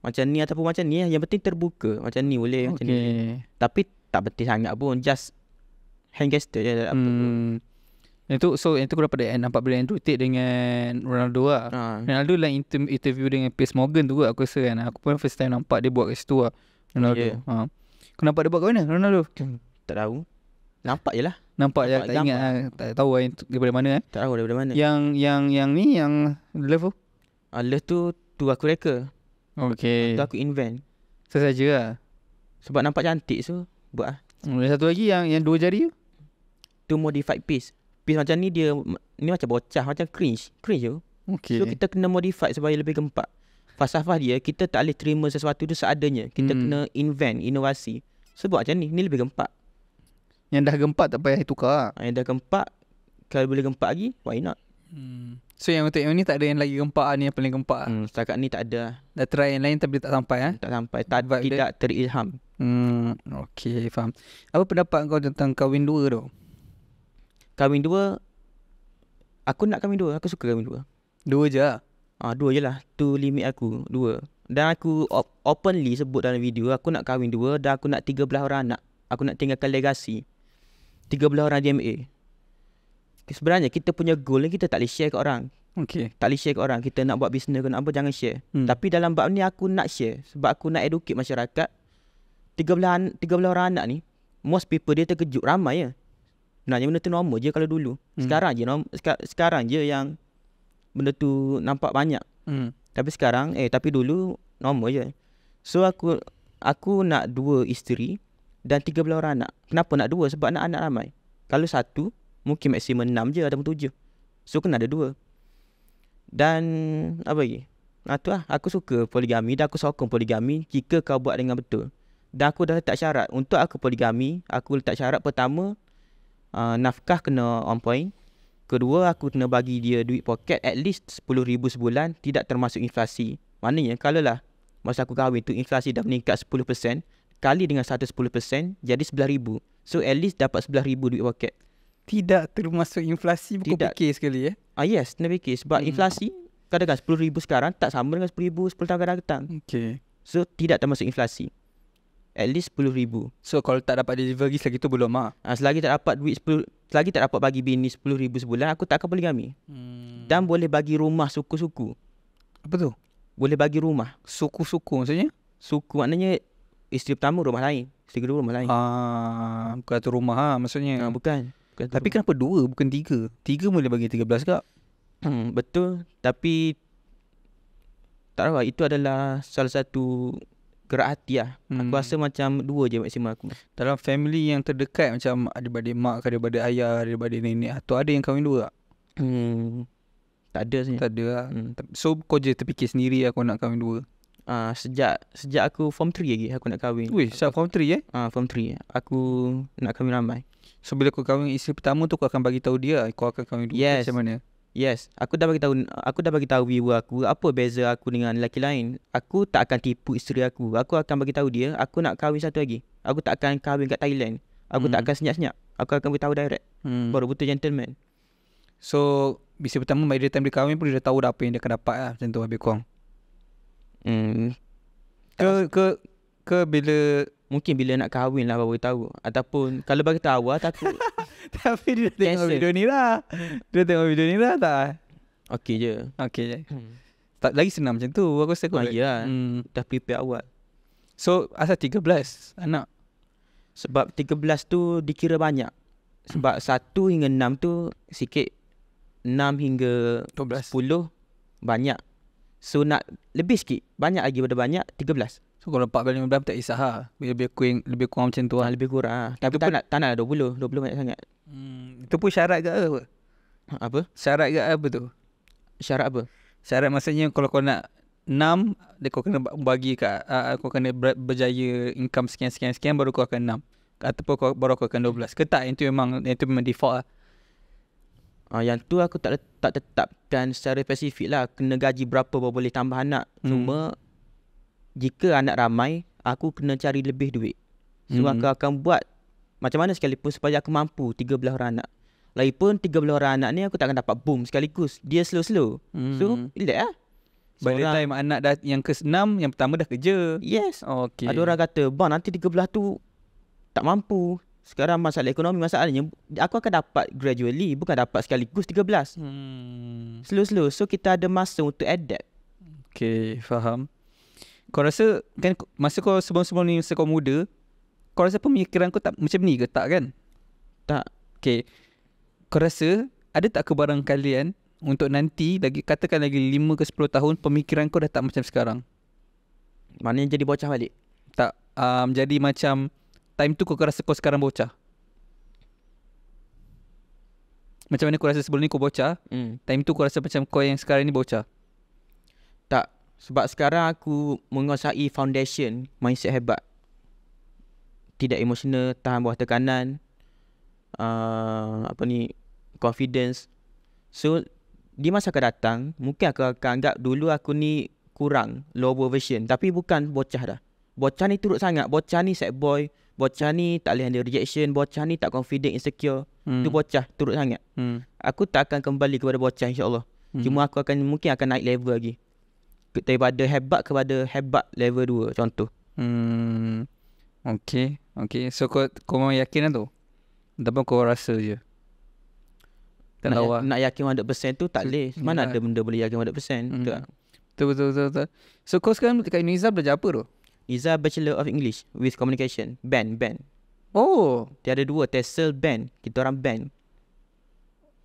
Macam ni ataupun macam ni Yang penting terbuka. Macam ni boleh okay. macam ni. Tapi tak penting sangat pun. Just hand gesture je. Lah, hmm. Pun. Itu so itu aku dapat dengan nampak bila Andrew take dengan Ronaldo lah. Uh. Ronaldo lah interview dengan Piers Morgan tu aku rasa kan. Aku pun first time nampak dia buat kat situ lah. Ronaldo. Yeah. Ha. Kau nampak dia buat kat mana Ronaldo? Hmm, tak tahu. Nampak je lah. Nampak, nampak je lah. nampak. tak ingat lah. Tak tahu lah daripada mana eh. Tak tahu daripada mana. Yang yang yang ni yang love tu? Ah, tu tu aku reka. Okay. Tu aku invent. Sesaja lah. Sebab nampak cantik so buat lah. Hmm, satu lagi yang yang dua jari tu? Tu modified piece. Piece macam ni dia ni macam bocah macam cringe. Cringe tu. Okay. So kita kena modify supaya lebih gempak falsafah dia kita tak boleh terima sesuatu tu seadanya. Kita hmm. kena invent inovasi. Sebab macam ni, ni lebih gempak. Yang dah gempak tak payah tukar. Ah. Yang dah gempak kalau boleh gempak lagi, why not? Hmm. So yang untuk yang ni tak ada yang lagi gempak ah, ni yang paling gempak. Ah? Hmm, setakat ni tak ada. Dah try yang lain tapi tak sampai ah. Ha? Tak sampai. Tak tidak dia. terilham. Hmm, okey, faham. Apa pendapat kau tentang kawin dua tu? Kawin dua Aku nak kawin dua. Aku suka kawin dua. Dua je lah. Ah ha, dua je lah tu limit aku dua. Dan aku op- openly sebut dalam video aku nak kahwin dua dan aku nak tiga belah orang anak. Aku nak tinggalkan legasi. belah orang DMA. Sebenarnya kita punya goal ni kita tak boleh share ke orang. Okey. Tak boleh share ke orang. Kita nak buat bisnes ke nak apa jangan share. Hmm. Tapi dalam bab ni aku nak share sebab aku nak educate masyarakat. tiga belah tiga belah orang anak ni most people dia terkejut ramai ya. Sebenarnya benda tu normal je kalau dulu. Hmm. Sekarang je norm- sekarang je yang benda tu nampak banyak. Hmm. Tapi sekarang eh tapi dulu normal je. So aku aku nak dua isteri dan tiga belah orang anak. Kenapa nak dua? Sebab nak anak ramai. Kalau satu mungkin maksimum enam je atau tujuh. So kena ada dua. Dan apa lagi? Ah tu lah. aku suka poligami dan aku sokong poligami jika kau buat dengan betul. Dan aku dah letak syarat untuk aku poligami, aku letak syarat pertama uh, nafkah kena on point. Kedua, aku kena bagi dia duit poket at least RM10,000 sebulan tidak termasuk inflasi. Maknanya, lah masa aku kahwin tu inflasi dah meningkat 10%, kali dengan 110%, jadi RM11,000. So, at least dapat RM11,000 duit poket. Tidak termasuk inflasi, bukan tidak. fikir sekali ya? Eh? Ah, yes, kena fikir. Sebab hmm. inflasi, katakan RM10,000 sekarang tak sama dengan RM10,000 sepuluh tahun akan datang. Okay. So, tidak termasuk inflasi. At least RM10,000. So, kalau tak dapat delivery, selagi tu belum lah. Ha? Ah, selagi tak dapat duit 10, selagi tak dapat bagi bini 10000 sebulan aku tak akan poligami. Hmm. Dan boleh bagi rumah suku-suku. Apa tu? Boleh bagi rumah suku-suku maksudnya? Suku maknanya isteri pertama rumah lain, isteri kedua rumah lain. Ah, bukan tu rumah ah maksudnya. Ah, bukan. bukan Tapi rumah. kenapa dua bukan tiga? Tiga boleh bagi tiga belas Hmm, betul. Tapi tak tahu lah, itu adalah salah satu gerak hati lah hmm. Aku rasa macam dua je maksimum aku Dalam family yang terdekat macam ada Daripada mak ada daripada ayah ada Daripada nenek Atau ada yang kahwin dua tak? Hmm. Tak ada sebenarnya Tak ada lah hmm. So kau je terfikir sendiri aku lah nak kahwin dua uh, Sejak sejak aku form 3 lagi aku nak kahwin Wih, sejak form 3 eh? Ah uh, form 3 Aku nak kahwin ramai So bila kau kahwin isteri pertama tu kau akan bagi tahu dia Kau akan kahwin dua yes. macam mana? Yes, aku dah bagi tahu aku dah bagi tahu viewer aku apa beza aku dengan lelaki lain. Aku tak akan tipu isteri aku. Aku akan bagi tahu dia aku nak kahwin satu lagi. Aku tak akan kahwin kat Thailand. Aku mm. tak hmm. akan senyap-senyap. Aku akan bagi tahu direct. Mm. Baru betul gentleman. So, bisa pertama by the time dia kahwin pun dia dah tahu dah apa yang dia akan dapat lah macam tu habis kurang. Hmm. Ke ke ke bila Mungkin bila nak kahwin lah baru tahu Ataupun kalau bagi tahu awal lah, takut [laughs] Tapi dia cancel. tengok video ni lah Dia tengok video ni lah tak Okay je Okay je hmm. Tak lagi senang macam tu Aku rasa aku lagi lah hmm. Dah prepare awal So asal 13 anak Sebab 13 tu dikira banyak Sebab 1 hingga 6 tu sikit 6 hingga 12. 10 banyak So nak lebih sikit Banyak lagi pada banyak 13 So kalau 4 banding 15 tak kisah lah Lebih, lebih, kurang, lebih kurang macam tu lah Lebih kurang ah. Tapi tak, nak, tak nak 20 lah, 20 banyak sangat hmm. Itu pun syarat ke apa? Apa? Syarat ke apa tu? Syarat apa? Syarat maksudnya kalau kau nak 6 dia kau kena bagi kat uh, kau kena berjaya income sekian sekian sekian baru kau akan 6 ataupun kau baru kau akan 12 ke tak itu memang itu memang default lah. Uh, yang tu aku tak tak tetapkan secara spesifik lah kena gaji berapa boleh tambah anak hmm. cuma jika anak ramai, aku kena cari lebih duit. So mm aku akan buat macam mana sekalipun supaya aku mampu 13 orang anak. Lagipun 13 orang anak ni aku takkan dapat boom sekaligus. Dia slow-slow. mm So, mhm. relax lah. By the time anak dah yang ke-6, yang pertama dah kerja. Yes. Oh, okay. Ada orang kata, bang nanti 13 tu tak mampu. Sekarang masalah ekonomi masalahnya aku akan dapat gradually bukan dapat sekaligus 13. Hmm. Slow-slow. So kita ada masa untuk adapt. Okay, faham kau rasa kan masa kau sebelum-sebelum ni masa kau muda kau rasa pemikiran kau tak macam ni ke tak kan tak okey kau rasa ada tak kebarang kalian untuk nanti lagi katakan lagi 5 ke 10 tahun pemikiran kau dah tak macam sekarang maknanya jadi bocah balik tak um, jadi macam time tu kau rasa kau sekarang bocah macam mana kau rasa sebelum ni kau bocah mm. Time tu kau rasa macam kau yang sekarang ni bocah sebab sekarang aku menguasai foundation mindset hebat. Tidak emosional, tahan bawah tekanan. Uh, apa ni, confidence. So, di masa akan datang, mungkin aku akan anggap dulu aku ni kurang, lower version. Tapi bukan bocah dah. Bocah ni turut sangat. Bocah ni sad boy. Bocah ni tak boleh handle rejection. Bocah ni tak confident, insecure. Hmm. Tu bocah, turut sangat. Hmm. Aku tak akan kembali kepada bocah insyaAllah. Hmm. Cuma aku akan mungkin akan naik level lagi daripada hebat kepada hebat level 2 contoh. Hmm. Okey, okey. So kau kau memang yakin atau lah tu? kau rasa je. Tak nak, ya- lawa. nak yakin 100% tu tak so, boleh. Ya. Mana ya. ada benda boleh yakin 100%? Hmm. Betul, betul, betul, betul. So kau sekarang dekat Nizam belajar apa tu? Iza Bachelor of English with Communication. Band, band. Oh. Dia ada dua. Tessel band. Kita orang band.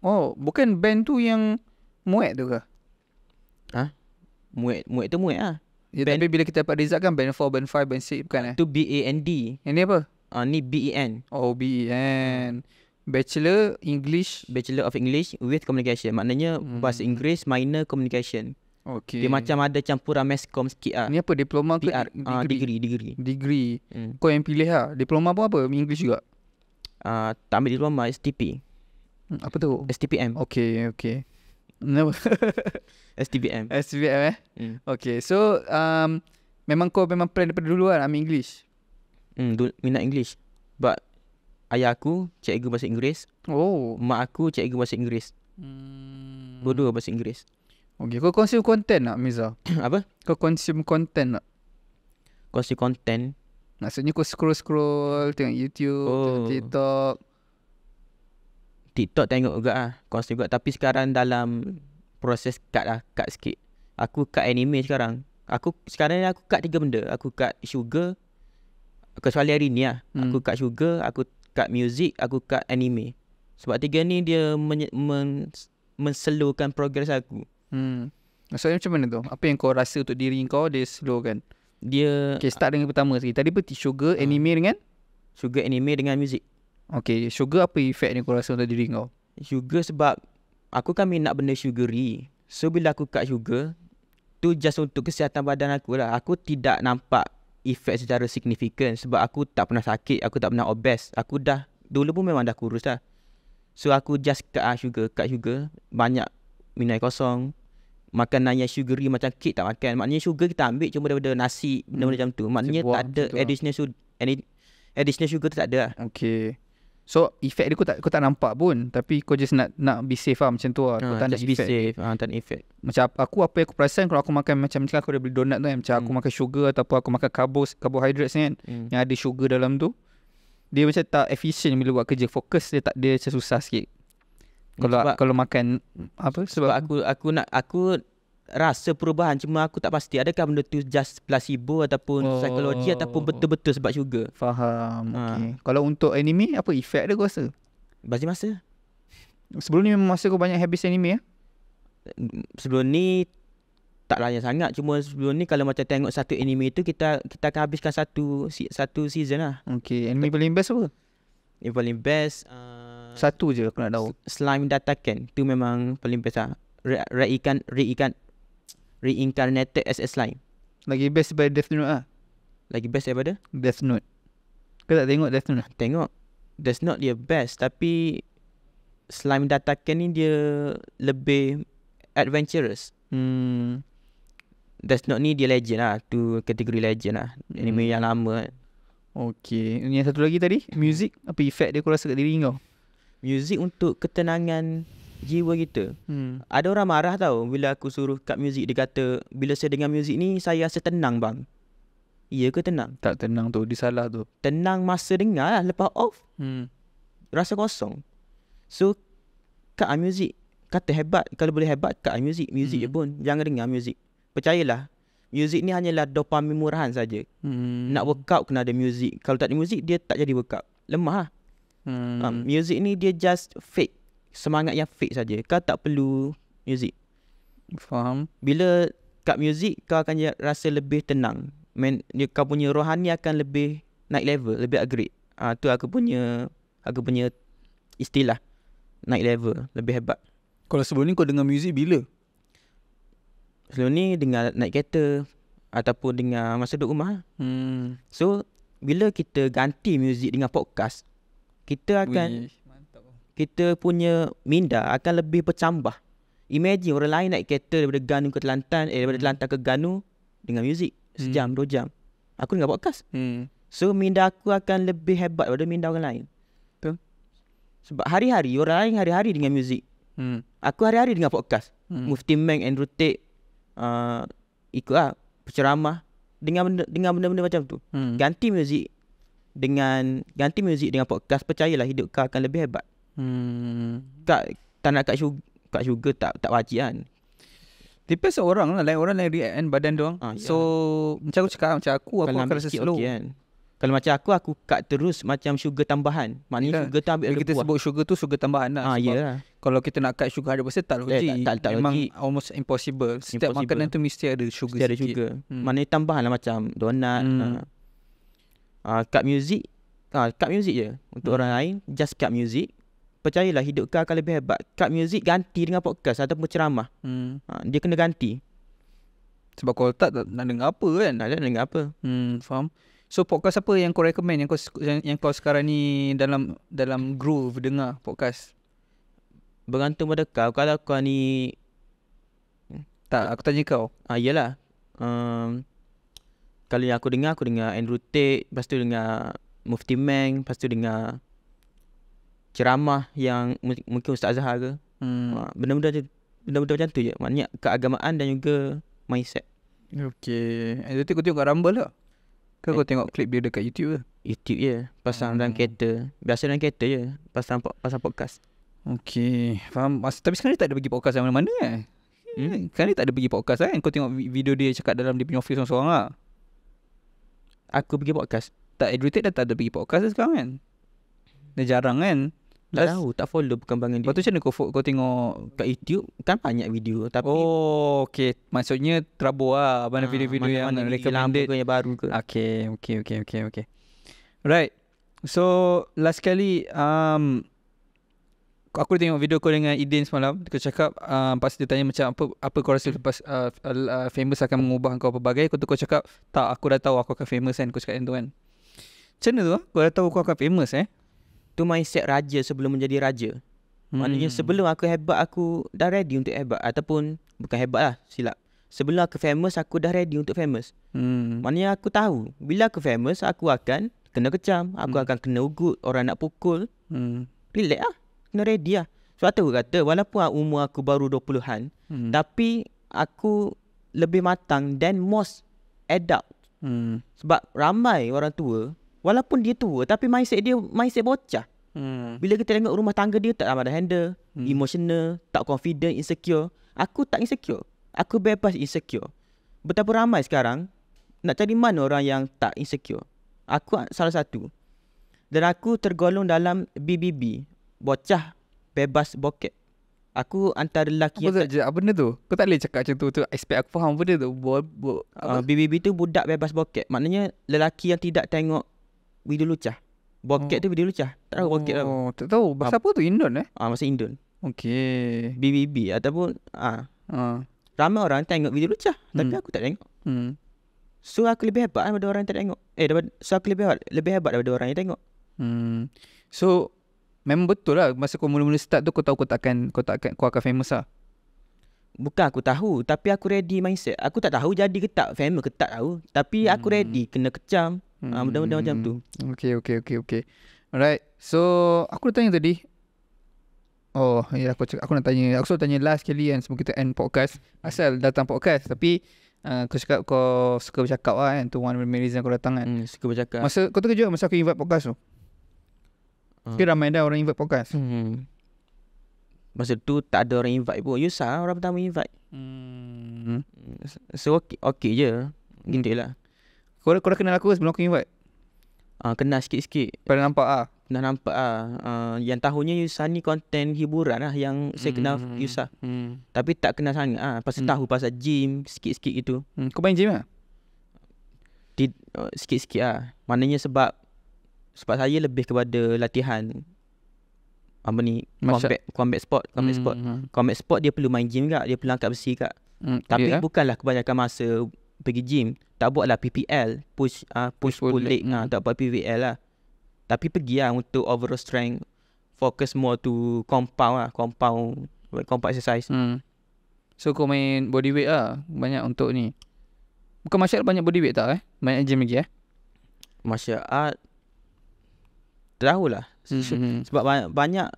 Oh, bukan band tu yang muet tu ke? Ha? muet muet tu muet lah. Ya, band, tapi bila kita dapat result kan band 4, band 5, band 6 bukan eh? Itu B-A-N-D. Yang ni apa? Uh, ni B-E-N. Oh, B-E-N. Bachelor English. Bachelor of English with communication. Maknanya hmm. bahasa Inggeris minor communication. Okay. Dia macam ada campuran meskom sikit lah. Ni apa? Diploma PR, ke? PR. Uh, ah, degree. Degree. degree. Hmm. Kau yang pilih lah. Diploma pun apa? English juga? Uh, tak ambil diploma. STP. Hmm, apa tu? STPM. Okay, okay. Kenapa? [laughs] STBM STBM eh mm. Okay so um, Memang kau memang plan daripada dulu kan Ambil English mm, Minat English But Ayah aku Cikgu bahasa Inggeris Oh Mak aku cikgu bahasa Inggeris hmm. Dua-dua bahasa Inggeris Okay kau consume content tak Miza? [coughs] Apa? Kau consume content tak? Consume content Maksudnya kau scroll-scroll Tengok YouTube oh. Tengok TikTok TikTok tengok juga lah. Konsep juga. Tapi sekarang dalam proses cut lah. Cut sikit. Aku cut anime sekarang. Aku Sekarang ni aku cut tiga benda. Aku cut sugar. Kecuali hari ni lah. Hmm. Aku cut sugar. Aku cut music. Aku cut anime. Sebab tiga ni dia men, men, menselurkan progres aku. Hmm. So macam mana tu? Apa yang kau rasa untuk diri kau dia slow kan? Dia... Okay start dengan pertama sekali. Tadi apa? Sugar, hmm. anime dengan? Sugar, anime dengan music. Okay, sugar apa efek ni kau rasa untuk diri kau? Sugar sebab aku kan minat benda sugary. So, bila aku cut sugar, tu just untuk kesihatan badan aku lah. Aku tidak nampak efek secara signifikan sebab aku tak pernah sakit, aku tak pernah obes. Aku dah, dulu pun memang dah kurus lah. So, aku just cut ah, sugar, cut sugar, banyak minum kosong. Makanan yang sugary macam kek tak makan. Maknanya sugar kita ambil cuma daripada nasi, benda-benda hmm. macam tu. Maknanya Sebuah, tak ada lah. additional, any, additional sugar tu tak ada lah. Okay. So effect dia kau tak kau tak nampak pun tapi kau just nak nak be safe lah macam tu lah. Ha, kau ah, tak ada effect. Be safe, ha, tak ada effect. Macam aku apa yang aku perasan kalau aku makan macam macam aku dah beli donat tu kan macam hmm. aku makan sugar ataupun aku makan carbos carbohydrates kan hmm. yang ada sugar dalam tu. Dia macam tak efficient bila buat kerja fokus dia tak dia macam susah sikit. Hmm, kalau sebab, kalau makan apa sebab, sebab aku aku nak aku rasa perubahan cuma aku tak pasti adakah benda tu just placebo ataupun oh. psikologi ataupun betul-betul sebab juga faham ha. okey kalau untuk anime apa efek dia kau rasa bazi masa sebelum ni memang masa kau banyak habis anime ya sebelum ni tak banyak sangat cuma sebelum ni kalau macam tengok satu anime tu kita kita akan habiskan satu satu season lah okey anime Ter- paling best apa yang paling best uh, satu je aku nak tahu slime datakan tu memang paling best lah Re, re ikan re ikan reincarnated as a slime. Lagi best daripada Death Note lah. Lagi best daripada? Death Note. Kau tak tengok Death Note? Tengok. Death Note dia best tapi slime dataken ni dia lebih adventurous. Hmm. Death Note ni dia legend lah. Tu kategori legend lah. Anime hmm. yang lama kan. Eh. Okay. Ini yang satu lagi tadi. Music. Apa effect dia kau rasa kat diri kau? Music untuk ketenangan jiwa kita. Hmm. Ada orang marah tau bila aku suruh cut muzik dia kata bila saya dengar muzik ni saya rasa tenang bang. Iya ke tenang? Tak tenang tu, dia salah tu. Tenang masa dengar lah lepas off. Hmm. Rasa kosong. So cut muzik kata hebat kalau boleh hebat cut muzik, music hmm. je pun jangan dengar music Percayalah. Muzik ni hanyalah dopamin murahan saja. Hmm. Nak workout kena ada muzik. Kalau tak ada muzik dia tak jadi workout. Lemah lah. Hmm. Um, muzik ni dia just fake semangat yang fake saja. Kau tak perlu muzik. Faham. Bila kat muzik kau akan ya, rasa lebih tenang. Men, kau punya rohani akan lebih naik level, lebih upgrade. Ah uh, tu aku punya aku punya istilah naik level, lebih hebat. Kalau sebelum ni kau dengar muzik bila? Sebelum ni dengar naik kereta ataupun dengar masa duduk rumah. Hmm. So bila kita ganti muzik dengan podcast, kita akan Wee kita punya minda akan lebih bercambah. Imagine orang lain naik kereta daripada Ganu ke Kelantan, eh daripada Kelantan ke Ganu dengan muzik sejam, hmm. dua jam. Aku dengar podcast. Hmm. So minda aku akan lebih hebat daripada minda orang lain. Betul. Sebab hari-hari, orang lain hari-hari dengan muzik. Hmm. Aku hari-hari dengan podcast. Hmm. Mufti Meng, Andrew Tate, uh, ikutlah penceramah. Dengan dengan benda-benda macam tu. Hmm. Ganti muzik dengan ganti muzik dengan podcast percayalah hidup kau akan lebih hebat. Hmm. Tak tak nak kat sugar, kat sugar tak tak wajib kan. Depends orang lah. Lain orang lain react kan badan dia orang. Ah, so, iya. macam aku cakap, macam aku, aku akan rasa slow. Okay, kan? Kalau macam aku, aku cut terus macam sugar tambahan. Maknanya yeah. sugar tu ambil Bila kita buah. sebut sugar tu, sugar tambahan lah. Ah, sebab yeah. kalau kita nak cut sugar 100%, eh, tak logik. Yeah, tak, tak, tak, tak Memang logik. almost impossible. Setiap impossible. makanan tu mesti ada sugar mesti ada sikit. Sugar. Hmm. Maknanya tambahan lah macam donat. Hmm. Uh, cut music. Uh, cut music je. Untuk hmm. orang lain, just cut music percayalah hidup kau akan lebih hebat. kat music ganti dengan podcast ataupun ceramah. Hmm. Ha, dia kena ganti. Sebab kalau tak, nak dengar apa kan? Tak nak dengar apa. Hmm, faham. So podcast apa yang kau recommend yang kau yang, yang kau sekarang ni dalam dalam groove dengar podcast? Bergantung pada kau. Kalau kau ni tak aku tanya kau. Ah ha, iyalah. Um, kalau yang aku dengar aku dengar Andrew Tate, lepas tu dengar Mufti Meng, lepas tu dengar ceramah yang mungkin Ustaz Zahar ke. Hmm. Uh, benda-benda tu benda-benda macam tu je. Maknanya keagamaan dan juga mindset. Okay. Jadi eh, kau tengok kat Rumble lah. Ke kau eh, tengok klip dia dekat YouTube ke? YouTube ya pasal hmm. dalam kereta. Biasa dalam kereta je. Pasang, pasang podcast. Okay. Faham. Mas, tapi sekarang ni tak ada pergi podcast yang mana-mana kan? Hmm. Sekarang ni tak ada pergi podcast kan? Kau tengok video dia cakap dalam dia punya office seorang-seorang lah. Aku pergi podcast. Tak, Edritate dah tak ada pergi podcast sekarang kan? Dah jarang kan? Tak tahu, tak follow perkembangan dia. Lepas tu macam mana kau, kau tengok kat YouTube, kan banyak video. Tapi oh, okey. Maksudnya terabur lah mana ha, video-video yang mana recommended. Mana yang baru ke. okey, okey, okey. okay, okay. Right. So, last kali, um, aku tengok video kau dengan Idin semalam. Kau cakap, um, pas dia tanya macam apa apa kau rasa lepas uh, uh, famous akan mengubah kau pelbagai. Kau tu kau cakap, tak, aku dah tahu aku akan famous kan. Kau cakap macam tu kan. Macam mana tu? Ah? Kau dah tahu kau akan famous eh? Itu mindset raja sebelum menjadi raja. Hmm. Maknanya sebelum aku hebat aku dah ready untuk hebat ataupun bukan hebat lah silap. Sebelum aku famous aku dah ready untuk famous. Hmm. Maknanya aku tahu bila aku famous aku akan kena kecam, aku hmm. akan kena ugut, orang nak pukul. Hmm. Relax lah. Kena ready lah. So aku kata walaupun umur aku baru 20-an hmm. tapi aku lebih matang dan most adult. Hmm. Sebab ramai orang tua walaupun dia tua tapi mindset dia mindset bocah. Hmm. Bila kita tengok rumah tangga dia tak ada handle, hmm. emotional, tak confident, insecure. Aku tak insecure. Aku bebas insecure. Betapa ramai sekarang nak cari mana orang yang tak insecure. Aku salah satu. Dan aku tergolong dalam BBB. Bocah bebas bokep. Aku antara lelaki apa, tak... apa benda tu? Kau tak boleh cakap macam tu, tu. Aspek aku faham benda tu bo, bo, uh, ah, BBB tu budak bebas bokep Maknanya lelaki yang tidak tengok Video lucah Bokek oh. tu video lucah. Tak tahu bokek oh, tau. Tak tahu. Bahasa apa tu? Indon eh? Ah, bahasa Indon. Okey. BBB ataupun ah. ah. Ramai orang tengok video lucah. Hmm. Tapi aku tak tengok. Hmm. So aku lebih hebat daripada orang yang tengok. Eh, dapat so aku lebih hebat, lebih hebat daripada orang yang tengok. Hmm. So, memang betul lah. Masa kau mula-mula start tu, kau tahu kau takkan, kau takkan, kau akan famous lah. Bukan aku tahu Tapi aku ready mindset Aku tak tahu jadi ke tak Famous ke tak tahu Tapi aku ready Kena kecam Ah, hmm. uh, Benda-benda macam tu Okay okay okay okay Alright So Aku dah tanya tadi Oh ya aku cakap, aku nak tanya Aku selalu tanya last kali kan Sebelum kita end podcast Asal datang podcast Tapi uh, ah, Aku cakap kau suka bercakap lah kan Itu one of the reason aku datang kan hmm, Suka bercakap Masa kau terkejut masa aku invite podcast tu Okay, ah. ramai dah orang invite podcast hmm. Masa tu tak ada orang invite pun Yusah orang pertama invite hmm. hmm. So okay, okay je Gintilah hmm. Kau kau kenal aku sebelum aku invite? Ah uh, kenal sikit-sikit. Pernah nampak ah. Pernah nampak ah. Uh, yang tahunya Yusa ni konten hiburan lah yang saya mm. kenal hmm, hmm, Yusa. Mm. Tapi tak kenal sangat ah. Pasal mm. tahu pasal gym sikit-sikit itu. Mm. Kau main gym ah? Di uh, oh, sikit-sikit ah. Maknanya sebab sebab saya lebih kepada latihan apa ni combat combat sport combat mm. sport. Hmm. Combat sport dia perlu main gym juga, dia perlu angkat besi juga. Mm. Tapi yeah. bukanlah kebanyakan masa pergi gym tak buat lah PPL push uh, push pull, pull leg ngah tak buat PPL lah tapi pergi lah untuk overall strength focus more to compound lah compound compound exercise hmm. so kau main body weight lah banyak untuk ni bukan masyarakat banyak body weight tak eh banyak gym lagi eh masyarakat tahu lah hmm, hmm sebab banyak, banyak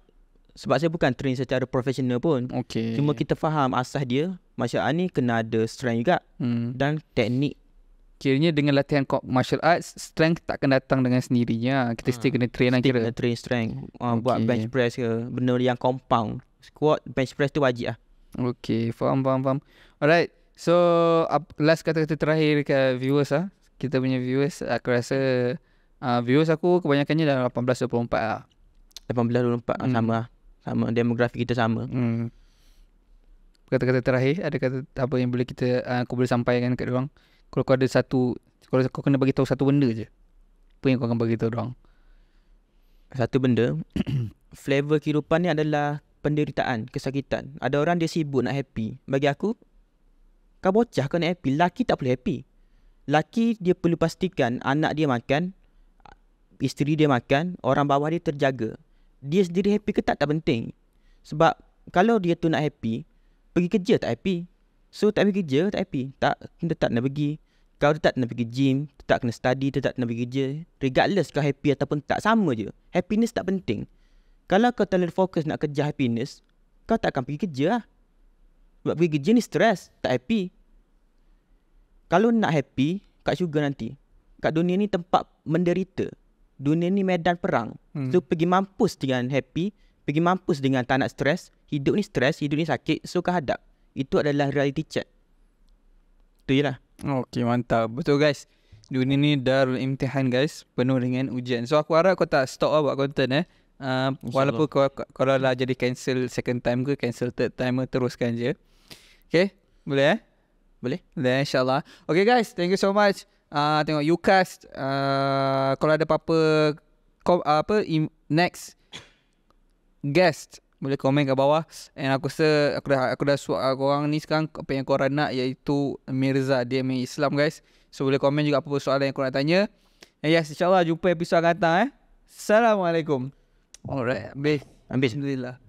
sebab saya bukan train secara profesional pun okay. cuma kita faham asas dia martial art ni kena ada strength juga hmm. dan teknik. Kiranya dengan latihan kok martial arts, strength tak akan datang dengan sendirinya. Kita ha. still kena train lah kira. kena train strength. Uh, okay. Buat bench press ke. Benda yang compound. Squat, bench press tu wajib ah. Okay, faham, faham, faham. Alright. So, last kata-kata terakhir ke viewers ah. Kita punya viewers, aku rasa uh, viewers aku kebanyakannya dalam 18-24 lah. 18-24 hmm. sama lah. Sama, demografi kita sama. Hmm kata-kata terakhir ada kata apa yang boleh kita uh, aku boleh sampaikan kat dia orang kalau kau ada satu kalau kau kena bagi tahu satu benda je apa yang kau akan bagi tahu dia orang satu benda [clears throat] flavor kehidupan ni adalah penderitaan kesakitan ada orang dia sibuk nak happy bagi aku kau bocah kau nak happy laki tak boleh happy laki dia perlu pastikan anak dia makan isteri dia makan orang bawah dia terjaga dia sendiri happy ke tak tak penting sebab kalau dia tu nak happy pergi kerja tak happy. So tak pergi kerja tak happy. Tak tak nak pergi. Kau tetap nak pergi gym, tetap kena study, tetap nak pergi kerja. Regardless kau happy ataupun tak sama je. Happiness tak penting. Kalau kau terlalu fokus nak kerja happiness, kau tak akan pergi kerja lah. Sebab pergi kerja ni stress, tak happy. Kalau nak happy, kat syurga nanti. Kat dunia ni tempat menderita. Dunia ni medan perang. Hmm. So pergi mampus dengan happy. Pergi mampus dengan tak nak stres. Hidup ni stres, hidup ni sakit. So kau hadap. Itu adalah reality check. Itu je lah. Okay, mantap. Betul guys. Dunia ni darul imtihan guys. Penuh dengan ujian. So aku harap kau tak stop lah buat konten eh. Uh, walaupun kau, kalau lah jadi cancel second time ke, cancel third time ke, teruskan je. Okay, boleh eh? Boleh. Boleh, insyaAllah. Okay guys, thank you so much. Uh, tengok YouCast. Uh, ah, kalau ada apa-apa, uh, apa, next, guest boleh komen kat bawah and aku rasa aku dah aku dah suap korang ni sekarang apa yang korang nak iaitu Mirza dia main Islam guys so boleh komen juga apa-apa soalan yang korang nak tanya and yes insyaAllah jumpa episod akan datang eh Assalamualaikum alright habis habis Alhamdulillah